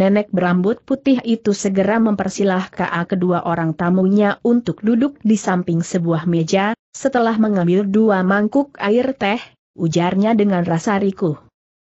Nenek berambut putih itu segera mempersilahkan kedua orang tamunya untuk duduk di samping sebuah meja, setelah mengambil dua mangkuk air teh, ujarnya dengan rasa riku.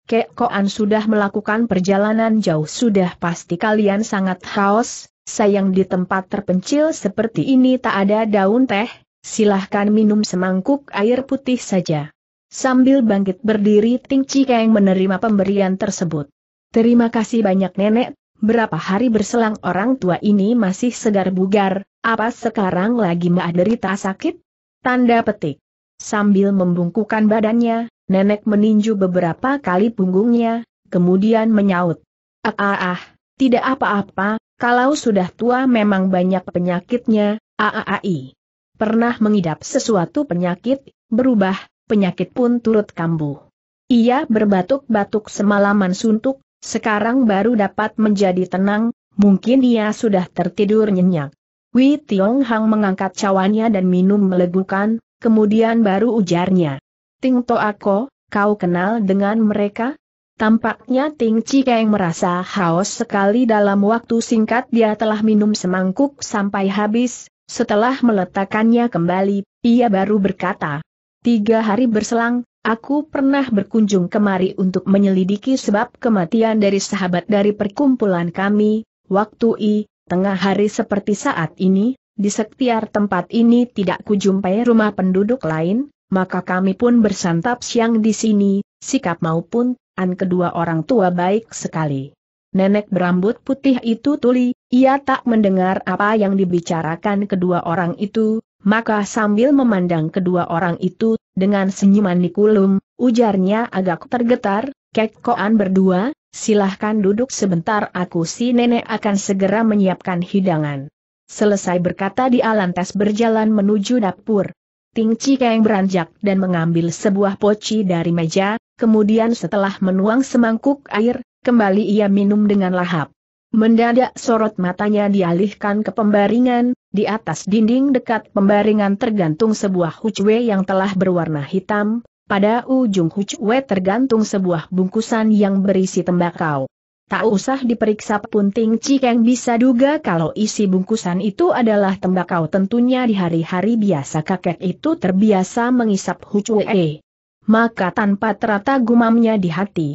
Kek Koan sudah melakukan perjalanan jauh sudah pasti kalian sangat haus, sayang di tempat terpencil seperti ini tak ada daun teh, silahkan minum semangkuk air putih saja. Sambil bangkit berdiri Ting Cikeng menerima pemberian tersebut. Terima kasih banyak nenek, berapa hari berselang orang tua ini masih segar bugar, apa sekarang lagi mah derita sakit? Tanda petik. Sambil membungkukan badannya, nenek meninju beberapa kali punggungnya, kemudian menyaut. Ah ah ah, tidak apa-apa, kalau sudah tua memang banyak penyakitnya, AAAI. Pernah mengidap sesuatu penyakit, berubah, penyakit pun turut kambuh. Ia berbatuk-batuk semalaman suntuk, sekarang baru dapat menjadi tenang, mungkin ia sudah tertidur nyenyak. Wei Tiong Hang mengangkat cawannya dan minum melegukan, kemudian baru ujarnya. Ting To Ako, kau kenal dengan mereka? Tampaknya Ting Cikeng merasa haus sekali dalam waktu singkat dia telah minum semangkuk sampai habis, setelah meletakkannya kembali, ia baru berkata. Tiga hari berselang, aku pernah berkunjung kemari untuk menyelidiki sebab kematian dari sahabat dari perkumpulan kami, waktu i, tengah hari seperti saat ini, di sekitar tempat ini tidak kujumpai rumah penduduk lain, maka kami pun bersantap siang di sini, sikap maupun an kedua orang tua baik sekali. Nenek berambut putih itu tuli, ia tak mendengar apa yang dibicarakan kedua orang itu, maka sambil memandang kedua orang itu, dengan senyuman nikulum, ujarnya agak tergetar, Kek berdua, silahkan duduk sebentar aku si nenek akan segera menyiapkan hidangan. Selesai berkata di alantes berjalan menuju dapur. Ting Chi Keng beranjak dan mengambil sebuah poci dari meja, kemudian setelah menuang semangkuk air, kembali ia minum dengan lahap. Mendadak sorot matanya dialihkan ke pembaringan, di atas dinding dekat pembaringan tergantung sebuah hucwe yang telah berwarna hitam, pada ujung hucwe tergantung sebuah bungkusan yang berisi tembakau. Tak usah diperiksa pun Ting Cikeng bisa duga kalau isi bungkusan itu adalah tembakau tentunya di hari-hari biasa kakek itu terbiasa mengisap hucwe maka tanpa terata gumamnya di hati.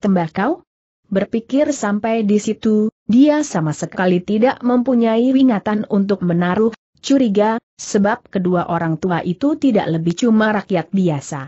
Tembakau? Berpikir sampai di situ, dia sama sekali tidak mempunyai ingatan untuk menaruh curiga, sebab kedua orang tua itu tidak lebih cuma rakyat biasa.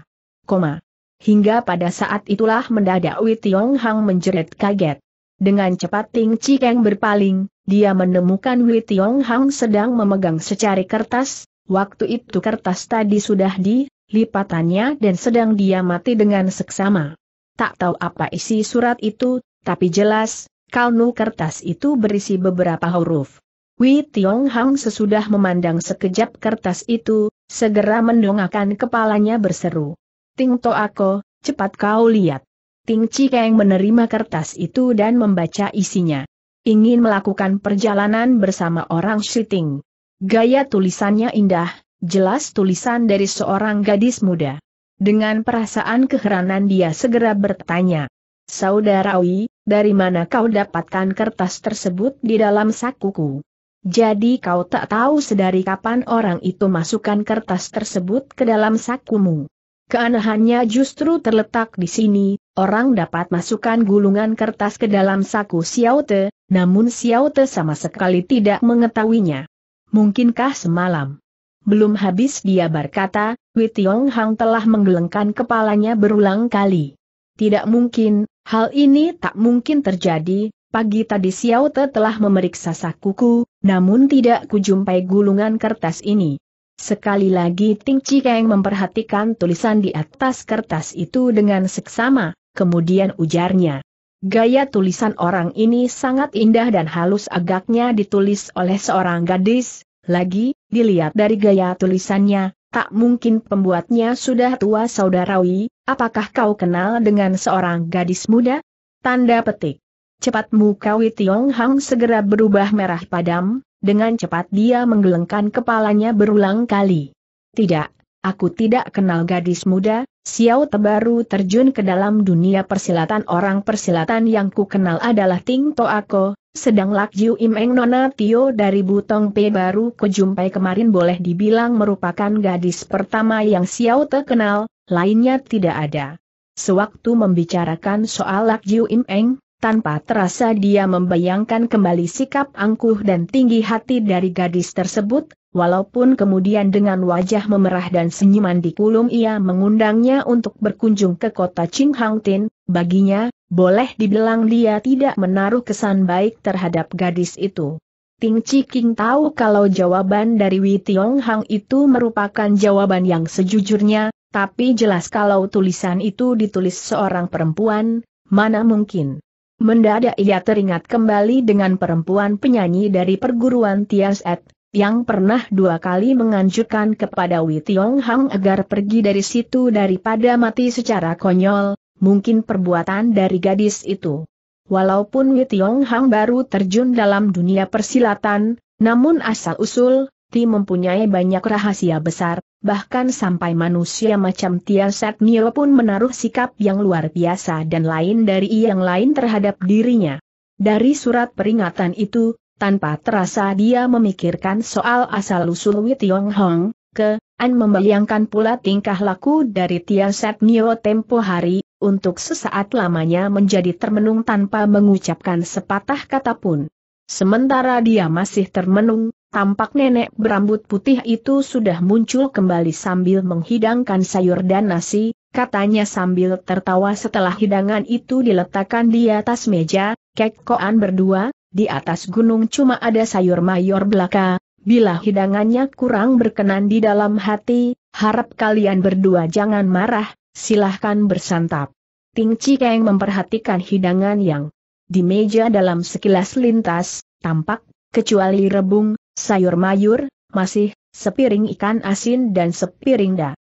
Koma. Hingga pada saat itulah mendadak Wei Tiong Hang menjerit kaget. Dengan cepat Ting Cikeng berpaling, dia menemukan Wei Tiong Hang sedang memegang secari kertas, waktu itu kertas tadi sudah di lipatannya dan sedang dia mati dengan seksama. Tak tahu apa isi surat itu, tapi jelas, kalnu kertas itu berisi beberapa huruf. Wei Tiong Hang sesudah memandang sekejap kertas itu, segera mendongakkan kepalanya berseru. Ting To Ako, cepat kau lihat. Ting Cikeng menerima kertas itu dan membaca isinya. Ingin melakukan perjalanan bersama orang Shiting. Gaya tulisannya indah, jelas tulisan dari seorang gadis muda. Dengan perasaan keheranan dia segera bertanya, Saudarawi, dari mana kau dapatkan kertas tersebut di dalam sakuku? Jadi kau tak tahu sedari kapan orang itu masukkan kertas tersebut ke dalam sakumu. Keanehannya justru terletak di sini, orang dapat masukkan gulungan kertas ke dalam saku Xiaote, namun Xiaote sama sekali tidak mengetahuinya. Mungkinkah semalam, belum habis dia berkata, Wei Tiong Hang telah menggelengkan kepalanya berulang kali. Tidak mungkin, hal ini tak mungkin terjadi, pagi tadi Xiao Te telah memeriksa sakuku, namun tidak kujumpai gulungan kertas ini. Sekali lagi Ting Cikeng memperhatikan tulisan di atas kertas itu dengan seksama, kemudian ujarnya. Gaya tulisan orang ini sangat indah dan halus agaknya ditulis oleh seorang gadis, lagi, dilihat dari gaya tulisannya, tak mungkin pembuatnya sudah tua saudarawi, apakah kau kenal dengan seorang gadis muda? Tanda petik. Cepat muka Witiong Hang segera berubah merah padam, dengan cepat dia menggelengkan kepalanya berulang kali. Tidak, aku tidak kenal gadis muda, Xiao Tebaru terjun ke dalam dunia persilatan orang persilatan yang ku kenal adalah Ting Toako, sedang Lak Imeng Nona Tio dari Butong P baru kejumpai kemarin boleh dibilang merupakan gadis pertama yang Xiao terkenal lainnya tidak ada. Sewaktu membicarakan soal Lak Imeng, tanpa terasa dia membayangkan kembali sikap angkuh dan tinggi hati dari gadis tersebut, walaupun kemudian dengan wajah memerah dan senyuman di kulum ia mengundangnya untuk berkunjung ke kota Qinghangtin, baginya, boleh dibilang dia tidak menaruh kesan baik terhadap gadis itu. Ting Chi King tahu kalau jawaban dari Wei Tiong Hang itu merupakan jawaban yang sejujurnya, tapi jelas kalau tulisan itu ditulis seorang perempuan, mana mungkin. Mendadak ia teringat kembali dengan perempuan penyanyi dari perguruan Tias Et, yang pernah dua kali menganjurkan kepada Wei Tiong Hang agar pergi dari situ daripada mati secara konyol, mungkin perbuatan dari gadis itu. Walaupun Witiong Hang baru terjun dalam dunia persilatan, namun asal-usul, Ti mempunyai banyak rahasia besar, bahkan sampai manusia macam Tian Set Mio pun menaruh sikap yang luar biasa dan lain dari yang lain terhadap dirinya. Dari surat peringatan itu, tanpa terasa dia memikirkan soal asal-usul Witiong Hang, ke, An membayangkan pula tingkah laku dari Tian Set Mio tempo hari, untuk sesaat lamanya menjadi termenung tanpa mengucapkan sepatah kata pun. Sementara dia masih termenung, tampak nenek berambut putih itu sudah muncul kembali sambil menghidangkan sayur dan nasi, katanya sambil tertawa setelah hidangan itu diletakkan di atas meja, kekkoan berdua, di atas gunung cuma ada sayur mayor belaka, bila hidangannya kurang berkenan di dalam hati, harap kalian berdua jangan marah, silahkan bersantap. Ting Cikeng yang memperhatikan hidangan yang di meja dalam sekilas lintas, tampak, kecuali rebung, sayur mayur, masih, sepiring ikan asin dan sepiring da.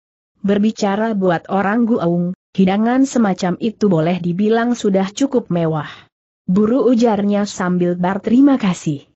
Berbicara buat orang guaung, hidangan semacam itu boleh dibilang sudah cukup mewah. Buru ujarnya sambil berterima kasih.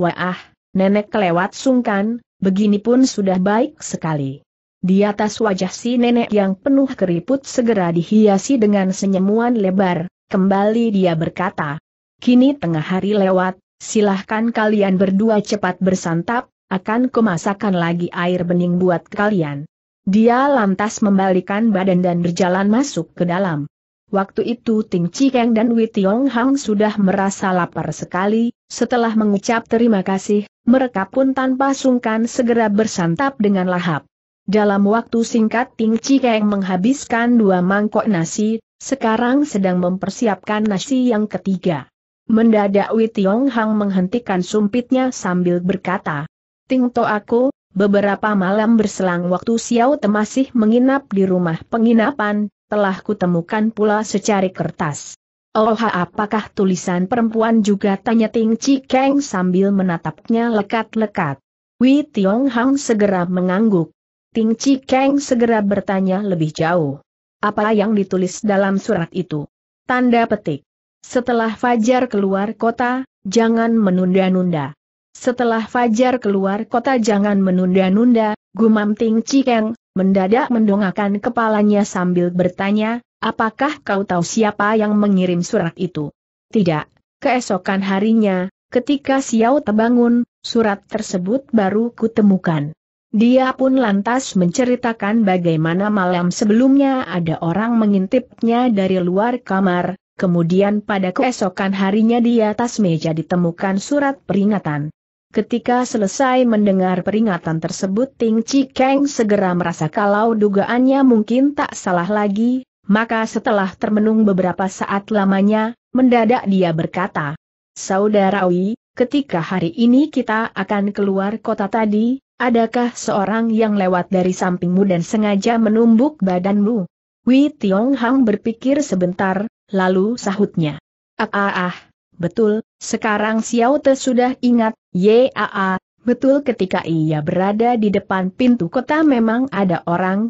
Wah, nenek kelewat sungkan, begini pun sudah baik sekali. Di atas wajah si nenek yang penuh keriput segera dihiasi dengan senyuman lebar, kembali dia berkata. Kini tengah hari lewat, silahkan kalian berdua cepat bersantap, akan kemasakan lagi air bening buat kalian. Dia lantas membalikan badan dan berjalan masuk ke dalam. Waktu itu Ting Cikeng dan Wei Tiong Hang sudah merasa lapar sekali, setelah mengucap terima kasih, mereka pun tanpa sungkan segera bersantap dengan lahap. Dalam waktu singkat Ting Cikeng menghabiskan dua mangkok nasi, sekarang sedang mempersiapkan nasi yang ketiga. Mendadak Wei Tiong Hang menghentikan sumpitnya sambil berkata, Ting To aku, beberapa malam berselang waktu Xiao Te masih menginap di rumah penginapan, telah kutemukan pula secari kertas. Oh apakah tulisan perempuan juga tanya Ting Chi sambil menatapnya lekat-lekat. Wei Tiong Hang segera mengangguk. Ting Chi Kang segera bertanya lebih jauh. Apa yang ditulis dalam surat itu? Tanda petik. Setelah Fajar keluar kota, jangan menunda-nunda. Setelah Fajar keluar kota jangan menunda-nunda, gumam Ting Chi Kang, mendadak mendongakkan kepalanya sambil bertanya, apakah kau tahu siapa yang mengirim surat itu? Tidak. Keesokan harinya, ketika Xiao terbangun, surat tersebut baru kutemukan. Dia pun lantas menceritakan bagaimana malam sebelumnya ada orang mengintipnya dari luar kamar, kemudian pada keesokan harinya di atas meja ditemukan surat peringatan. Ketika selesai mendengar peringatan tersebut Ting Chi Kang segera merasa kalau dugaannya mungkin tak salah lagi, maka setelah termenung beberapa saat lamanya, mendadak dia berkata, Saudara Saudarawi, ketika hari ini kita akan keluar kota tadi, Adakah seorang yang lewat dari sampingmu dan sengaja menumbuk badanmu? Wei Tiong Hang berpikir sebentar, lalu sahutnya. Ah ah ah, betul, sekarang Xiao Te sudah ingat, ye ah, ah. betul ketika ia berada di depan pintu kota memang ada orang,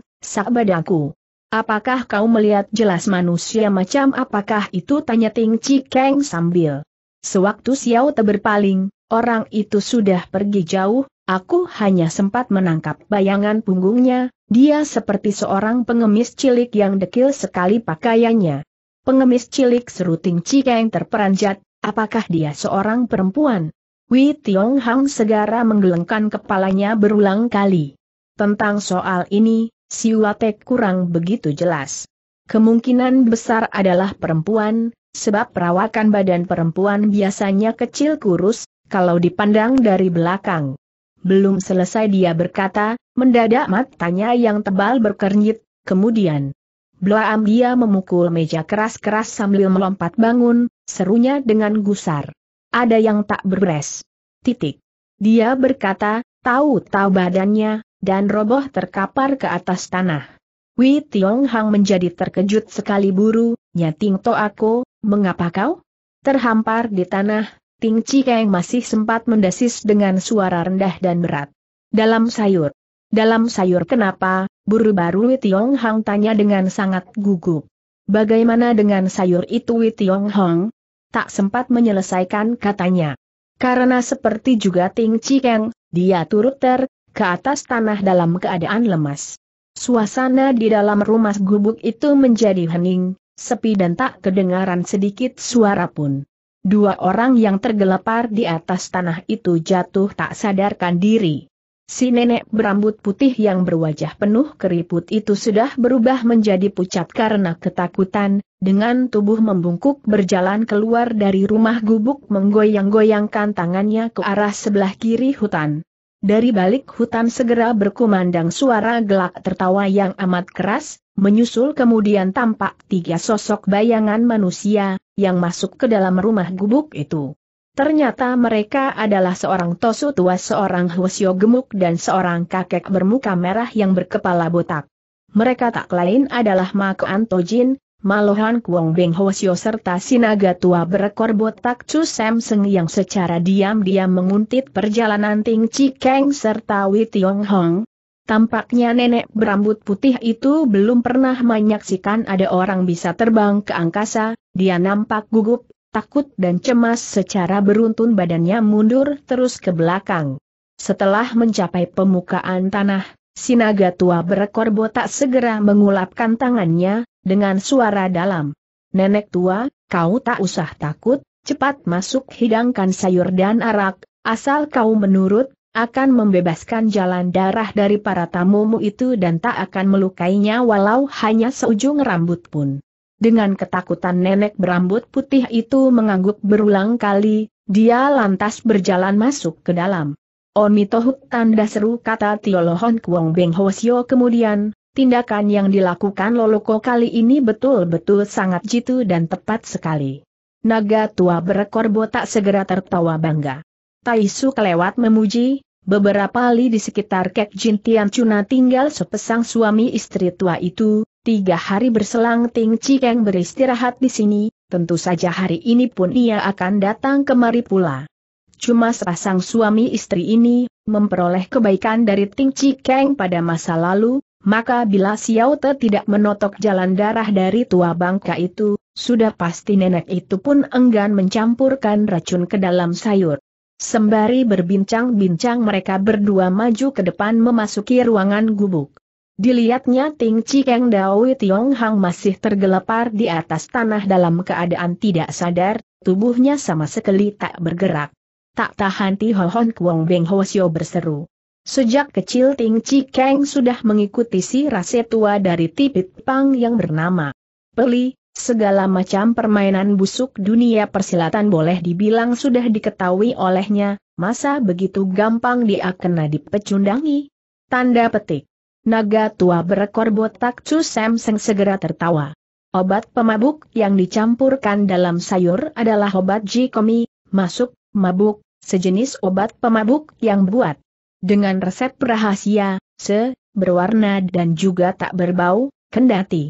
badaku. Apakah kau melihat jelas manusia macam apakah itu tanya Ting Chi Kang sambil. Sewaktu Xiao Te berpaling, orang itu sudah pergi jauh, Aku hanya sempat menangkap bayangan punggungnya, dia seperti seorang pengemis cilik yang dekil sekali pakaiannya. Pengemis cilik Ting Cikeng terperanjat, apakah dia seorang perempuan? Wei Tiong Hang segera menggelengkan kepalanya berulang kali. Tentang soal ini, si Siwatek kurang begitu jelas. Kemungkinan besar adalah perempuan, sebab perawakan badan perempuan biasanya kecil kurus, kalau dipandang dari belakang. Belum selesai dia berkata, mendadak matanya yang tebal berkernyit, kemudian. Blaam dia memukul meja keras-keras sambil melompat bangun, serunya dengan gusar. Ada yang tak beres. Titik. Dia berkata, tahu-tahu badannya, dan roboh terkapar ke atas tanah. Wei Tiong Hang menjadi terkejut sekali buru, nyating to aku, mengapa kau? Terhampar di tanah, Ting Cikeng masih sempat mendesis dengan suara rendah dan berat. Dalam sayur. Dalam sayur kenapa, buru baru Witiong Hang tanya dengan sangat gugup. Bagaimana dengan sayur itu Witiong Hong? Tak sempat menyelesaikan katanya. Karena seperti juga Ting Cikeng, dia turut ter, ke atas tanah dalam keadaan lemas. Suasana di dalam rumah gubuk itu menjadi hening, sepi dan tak kedengaran sedikit suara pun. Dua orang yang tergelepar di atas tanah itu jatuh tak sadarkan diri. Si nenek berambut putih yang berwajah penuh keriput itu sudah berubah menjadi pucat karena ketakutan, dengan tubuh membungkuk berjalan keluar dari rumah gubuk menggoyang-goyangkan tangannya ke arah sebelah kiri hutan. Dari balik hutan segera berkumandang suara gelak tertawa yang amat keras, menyusul kemudian tampak tiga sosok bayangan manusia, yang masuk ke dalam rumah gubuk itu. Ternyata mereka adalah seorang tosu tua seorang huasyo gemuk dan seorang kakek bermuka merah yang berkepala botak. Mereka tak lain adalah Mako Antojin, Malohan Kuong Beng Hwasyo serta Sinaga tua berekor botak Chu Sam Seng yang secara diam-diam menguntit perjalanan Ting Chi Keng serta Wei Tiong Hong, Tampaknya nenek berambut putih itu belum pernah menyaksikan ada orang bisa terbang ke angkasa, dia nampak gugup, takut dan cemas secara beruntun badannya mundur terus ke belakang. Setelah mencapai pemukaan tanah, Sinaga tua berekor botak segera mengulapkan tangannya, dengan suara dalam. Nenek tua, kau tak usah takut, cepat masuk hidangkan sayur dan arak, asal kau menurut, akan membebaskan jalan darah dari para tamumu itu dan tak akan melukainya walau hanya seujung rambut pun. Dengan ketakutan nenek berambut putih itu mengangguk berulang kali, dia lantas berjalan masuk ke dalam. Omitohuk tanda seru kata Tiolohon Kuong Beng Hosyo kemudian, tindakan yang dilakukan Loloko kali ini betul-betul sangat jitu dan tepat sekali. Naga tua berekor botak segera tertawa bangga. Taisu kelewat memuji, beberapa li di sekitar Kek Jin Tian Cuna tinggal sepesang suami istri tua itu, tiga hari berselang Ting Cikeng beristirahat di sini, tentu saja hari ini pun ia akan datang kemari pula. Cuma sepasang suami istri ini, memperoleh kebaikan dari Ting Cikeng pada masa lalu, maka bila Xiao Te tidak menotok jalan darah dari tua bangka itu, sudah pasti nenek itu pun enggan mencampurkan racun ke dalam sayur. Sembari berbincang-bincang mereka berdua maju ke depan memasuki ruangan gubuk. Dilihatnya Ting Chi Keng Dawi Tiong Hang masih tergelepar di atas tanah dalam keadaan tidak sadar, tubuhnya sama sekali tak bergerak. Tak tahan Ti Ho Hon Kuong Beng Ho Sio berseru. Sejak kecil Ting Chi sudah mengikuti si rase tua dari Tipit Pang yang bernama Peli, Segala macam permainan busuk dunia persilatan boleh dibilang sudah diketahui olehnya, masa begitu gampang dia kena dipecundangi? Tanda petik. Naga tua berekor botak Chu Samseng segera tertawa. Obat pemabuk yang dicampurkan dalam sayur adalah obat jikomi, masuk, mabuk, sejenis obat pemabuk yang buat dengan resep rahasia, se, berwarna dan juga tak berbau, kendati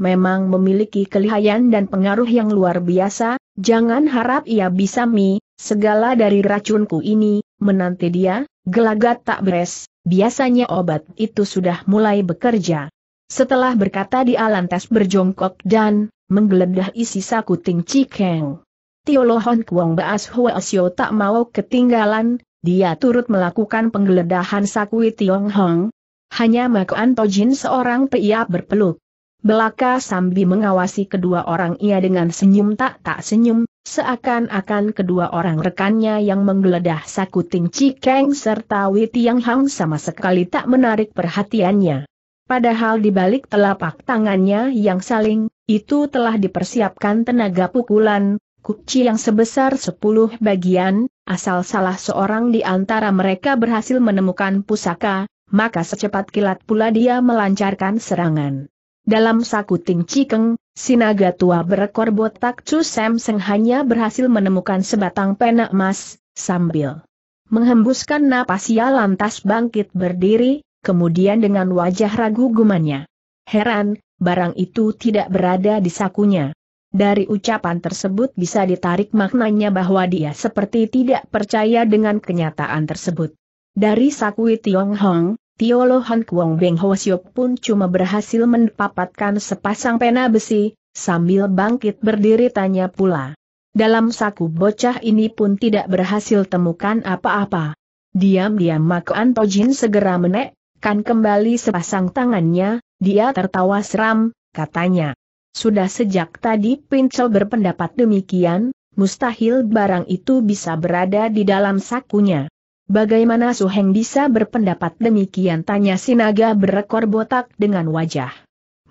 memang memiliki kelihayan dan pengaruh yang luar biasa, jangan harap ia bisa mi, segala dari racunku ini, menanti dia, gelagat tak beres, biasanya obat itu sudah mulai bekerja. Setelah berkata di lantas berjongkok dan menggeledah isi saku Ting Cikeng. Tiolohon Kuang Baas Hoesio tak mau ketinggalan, dia turut melakukan penggeledahan sakui Tiong Hong. Hanya Mak tojin seorang pria berpeluk Belaka sambil mengawasi kedua orang ia dengan senyum tak tak senyum, seakan-akan kedua orang rekannya yang menggeledah saku Ting Cikeng serta Wei Tiang Hang sama sekali tak menarik perhatiannya. Padahal di balik telapak tangannya yang saling, itu telah dipersiapkan tenaga pukulan, kukci yang sebesar sepuluh bagian, asal salah seorang di antara mereka berhasil menemukan pusaka, maka secepat kilat pula dia melancarkan serangan. Dalam saku Ting Cikeng, sinaga tua berekor botak Chu Sam Seng hanya berhasil menemukan sebatang pena emas, sambil menghembuskan napas ia lantas bangkit berdiri, kemudian dengan wajah ragu gumannya. Heran, barang itu tidak berada di sakunya. Dari ucapan tersebut bisa ditarik maknanya bahwa dia seperti tidak percaya dengan kenyataan tersebut. Dari Sakui Tiong Hong, Tio Lohan Kuang Beng Ho Siok pun cuma berhasil mendapatkan sepasang pena besi, sambil bangkit berdiri tanya pula. Dalam saku bocah ini pun tidak berhasil temukan apa-apa. Diam-diam Makoan Tojin segera menek, kan kembali sepasang tangannya, dia tertawa seram, katanya. Sudah sejak tadi Pincel berpendapat demikian, mustahil barang itu bisa berada di dalam sakunya. Bagaimana Suheng bisa berpendapat demikian tanya Sinaga berekor botak dengan wajah.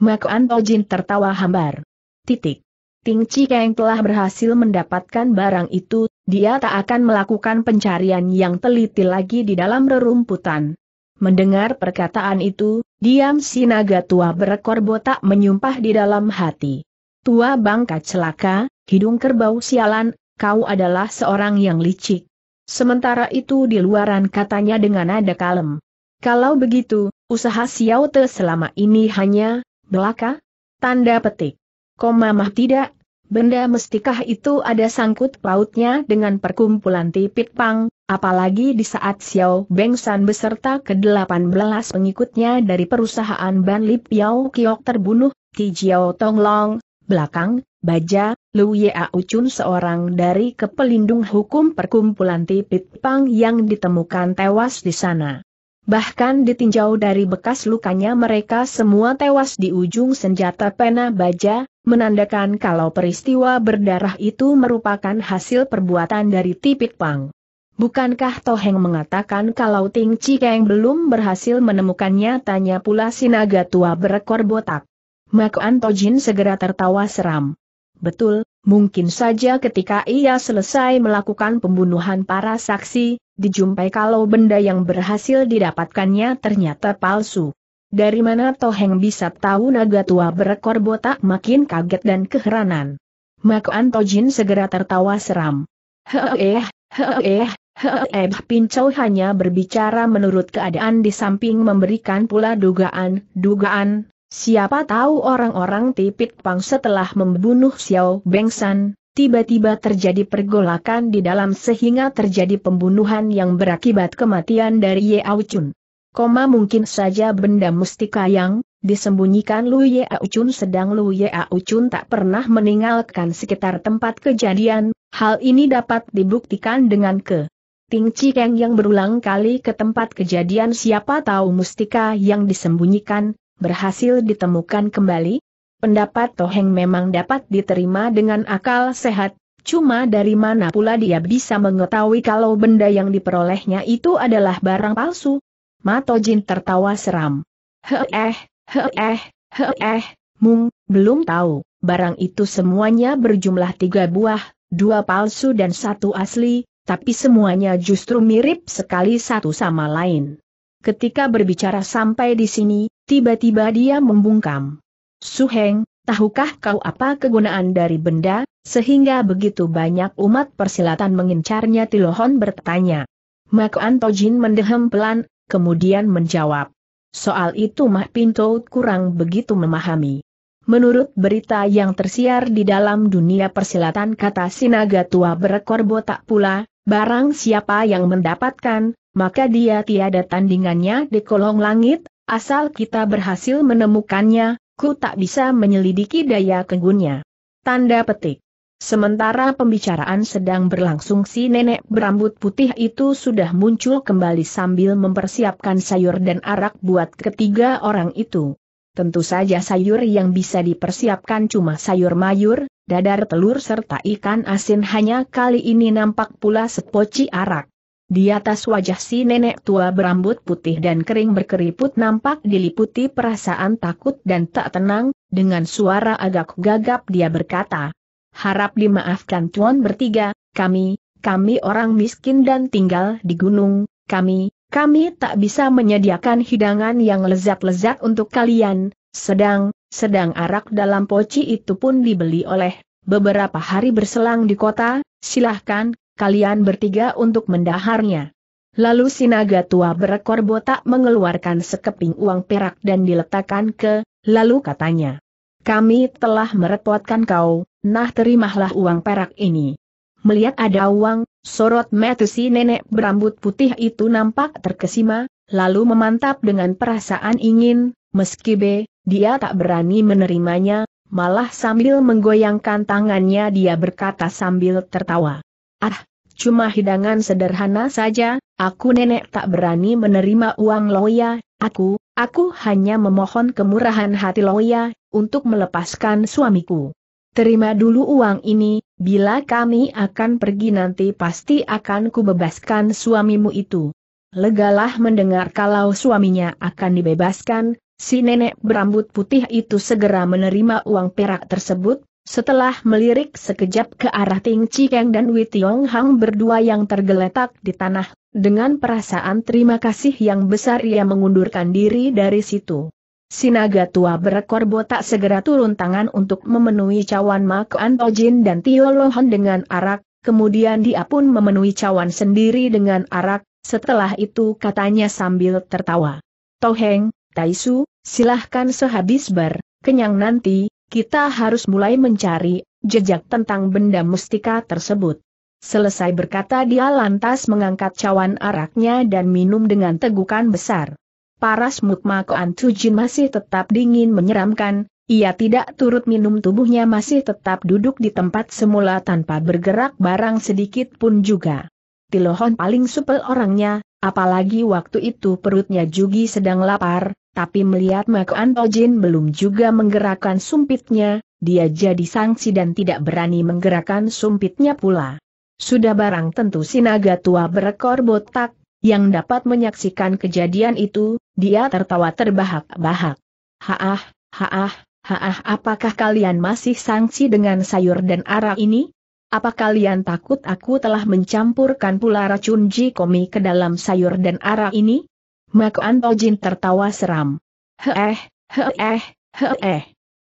Mak Anto tertawa hambar. Titik. Ting Chi Kang telah berhasil mendapatkan barang itu, dia tak akan melakukan pencarian yang teliti lagi di dalam rerumputan. Mendengar perkataan itu, diam Sinaga tua berekor botak menyumpah di dalam hati. Tua bangka celaka, hidung kerbau sialan, kau adalah seorang yang licik. Sementara itu di luaran katanya dengan nada kalem. Kalau begitu, usaha Xiao Te selama ini hanya, belaka? Tanda petik. Koma mah tidak, benda mestikah itu ada sangkut pautnya dengan perkumpulan tipit pang, apalagi di saat Xiao Bengsan beserta ke-18 pengikutnya dari perusahaan Ban Lip Yao Kiok terbunuh, Ti Jiao Long belakang, baja, Lu Ya Ucun seorang dari kepelindung hukum perkumpulan Tipit Pang yang ditemukan tewas di sana. Bahkan ditinjau dari bekas lukanya mereka semua tewas di ujung senjata pena baja, menandakan kalau peristiwa berdarah itu merupakan hasil perbuatan dari Tipit Pang. Bukankah Toheng mengatakan kalau Ting Cikeng belum berhasil menemukannya tanya pula sinaga tua berekor botak. Mak Antojin segera tertawa seram. Betul, mungkin saja ketika ia selesai melakukan pembunuhan para saksi, dijumpai kalau benda yang berhasil didapatkannya ternyata palsu. Dari mana Toheng bisa tahu naga tua berekor botak makin kaget dan keheranan. Mak Antojin segera tertawa seram. Heeh, heeh, heeh, Pincau hanya berbicara menurut keadaan di samping memberikan pula dugaan-dugaan, Siapa tahu orang-orang Tipit Pang setelah membunuh Xiao Bengsan, tiba-tiba terjadi pergolakan di dalam sehingga terjadi pembunuhan yang berakibat kematian dari Yao Chun. Koma mungkin saja benda mustika yang disembunyikan Lu Ye Chun sedang Lu Ye Chun tak pernah meninggalkan sekitar tempat kejadian, hal ini dapat dibuktikan dengan ke Ting Cikeng yang berulang kali ke tempat kejadian siapa tahu mustika yang disembunyikan, berhasil ditemukan kembali? Pendapat Toheng memang dapat diterima dengan akal sehat, cuma dari mana pula dia bisa mengetahui kalau benda yang diperolehnya itu adalah barang palsu? Mato Jin tertawa seram. Heh eh, heh heh eh, mung, belum tahu, barang itu semuanya berjumlah tiga buah, dua palsu dan satu asli, tapi semuanya justru mirip sekali satu sama lain ketika berbicara sampai di sini, tiba-tiba dia membungkam. Suheng, tahukah kau apa kegunaan dari benda, sehingga begitu banyak umat persilatan mengincarnya Tilohon bertanya. Mak Antojin mendehem pelan, kemudian menjawab. Soal itu Mah Pinto kurang begitu memahami. Menurut berita yang tersiar di dalam dunia persilatan kata Sinaga Tua berekor botak pula, barang siapa yang mendapatkan, maka dia tiada tandingannya di kolong langit, asal kita berhasil menemukannya, ku tak bisa menyelidiki daya kegunnya. Tanda petik. Sementara pembicaraan sedang berlangsung si nenek berambut putih itu sudah muncul kembali sambil mempersiapkan sayur dan arak buat ketiga orang itu. Tentu saja sayur yang bisa dipersiapkan cuma sayur mayur, dadar telur serta ikan asin hanya kali ini nampak pula sepoci arak. Di atas wajah si nenek tua berambut putih dan kering berkeriput nampak diliputi perasaan takut dan tak tenang, dengan suara agak gagap dia berkata, Harap dimaafkan Tuan bertiga, kami, kami orang miskin dan tinggal di gunung, kami, kami tak bisa menyediakan hidangan yang lezat-lezat untuk kalian, sedang, sedang arak dalam poci itu pun dibeli oleh beberapa hari berselang di kota, silahkan, kalian bertiga untuk mendaharnya. Lalu sinaga tua berekor botak mengeluarkan sekeping uang perak dan diletakkan ke, lalu katanya. Kami telah merepotkan kau, nah terimalah uang perak ini. Melihat ada uang, sorot mata si nenek berambut putih itu nampak terkesima, lalu memantap dengan perasaan ingin, meski be, dia tak berani menerimanya, malah sambil menggoyangkan tangannya dia berkata sambil tertawa. Ah, cuma hidangan sederhana saja, aku nenek tak berani menerima uang Loya, aku, aku hanya memohon kemurahan hati Loya, untuk melepaskan suamiku. Terima dulu uang ini, bila kami akan pergi nanti pasti akan kubebaskan suamimu itu. Legalah mendengar kalau suaminya akan dibebaskan, si nenek berambut putih itu segera menerima uang perak tersebut, setelah melirik sekejap ke arah Ting Cikeng dan Wei Tiong Hang berdua yang tergeletak di tanah, dengan perasaan terima kasih yang besar ia mengundurkan diri dari situ. Sinaga tua berekor botak segera turun tangan untuk memenuhi cawan Mak Antojin dan Tio Lohon dengan arak, kemudian dia pun memenuhi cawan sendiri dengan arak, setelah itu katanya sambil tertawa. Toheng, Taisu, silahkan sehabis ber, kenyang nanti, kita harus mulai mencari jejak tentang benda mustika tersebut. Selesai berkata dia lantas mengangkat cawan araknya dan minum dengan tegukan besar. Paras Mukma Koan Tujin masih tetap dingin menyeramkan, ia tidak turut minum tubuhnya masih tetap duduk di tempat semula tanpa bergerak barang sedikit pun juga. Tilohon paling supel orangnya, apalagi waktu itu perutnya juga sedang lapar, tapi melihat Mak Antojin belum juga menggerakkan sumpitnya, dia jadi sangsi dan tidak berani menggerakkan sumpitnya pula. Sudah barang tentu si naga tua berekor botak, yang dapat menyaksikan kejadian itu, dia tertawa terbahak-bahak. Haah, haah, haah apakah kalian masih sangsi dengan sayur dan arak ini? Apa kalian takut aku telah mencampurkan pula racun jikomi ke dalam sayur dan arak ini? Mak Jin tertawa seram. Heeh, heeh, heeh.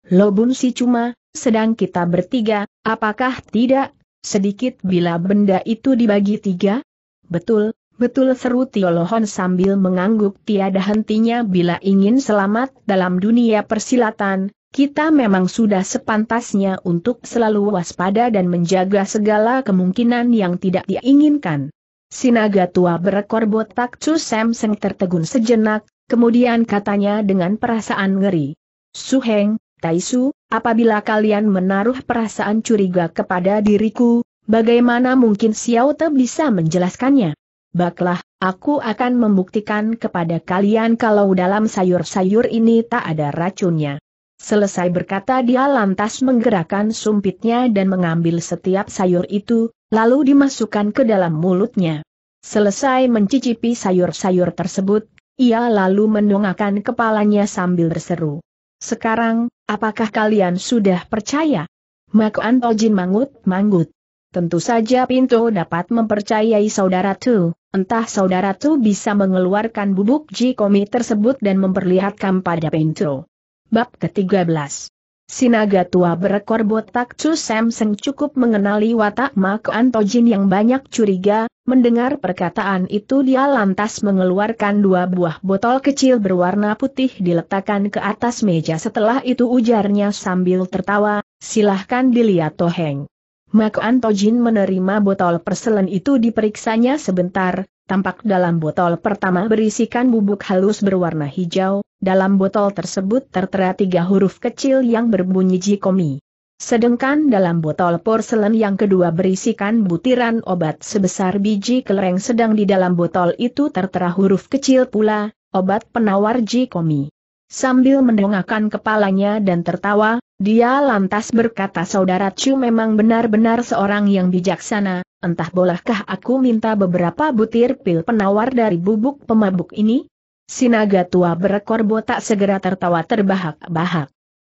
bun si cuma, sedang kita bertiga, apakah tidak? Sedikit bila benda itu dibagi tiga? Betul, betul seru Tiolohon sambil mengangguk tiada hentinya bila ingin selamat dalam dunia persilatan, kita memang sudah sepantasnya untuk selalu waspada dan menjaga segala kemungkinan yang tidak diinginkan. Sinaga tua berekor botak Chu Samseng tertegun sejenak, kemudian katanya dengan perasaan ngeri. Suheng, Taisu, apabila kalian menaruh perasaan curiga kepada diriku, bagaimana mungkin Xiao Te bisa menjelaskannya? Baklah, aku akan membuktikan kepada kalian kalau dalam sayur-sayur ini tak ada racunnya. Selesai berkata dia lantas menggerakkan sumpitnya dan mengambil setiap sayur itu, lalu dimasukkan ke dalam mulutnya. Selesai mencicipi sayur-sayur tersebut, ia lalu mendongakkan kepalanya sambil berseru. Sekarang, apakah kalian sudah percaya? Mak Antojin mangut mangut. Tentu saja Pinto dapat mempercayai saudara Tu. Entah saudara Tu bisa mengeluarkan bubuk jikomi tersebut dan memperlihatkan pada Pinto. Bab ke-13 Sinaga tua berekor botak Chu Samseng cukup mengenali watak Mak Antojin yang banyak curiga, mendengar perkataan itu dia lantas mengeluarkan dua buah botol kecil berwarna putih diletakkan ke atas meja setelah itu ujarnya sambil tertawa, silahkan dilihat Toheng. Mak Antojin menerima botol perselen itu diperiksanya sebentar, tampak dalam botol pertama berisikan bubuk halus berwarna hijau, dalam botol tersebut tertera tiga huruf kecil yang berbunyi jikomi. Sedangkan dalam botol porselen yang kedua berisikan butiran obat sebesar biji kelereng sedang di dalam botol itu tertera huruf kecil pula, obat penawar jikomi. Sambil mendongakkan kepalanya dan tertawa, dia lantas berkata saudara Chu memang benar-benar seorang yang bijaksana, entah bolehkah aku minta beberapa butir pil penawar dari bubuk pemabuk ini? Sinaga tua berekor botak segera tertawa terbahak-bahak.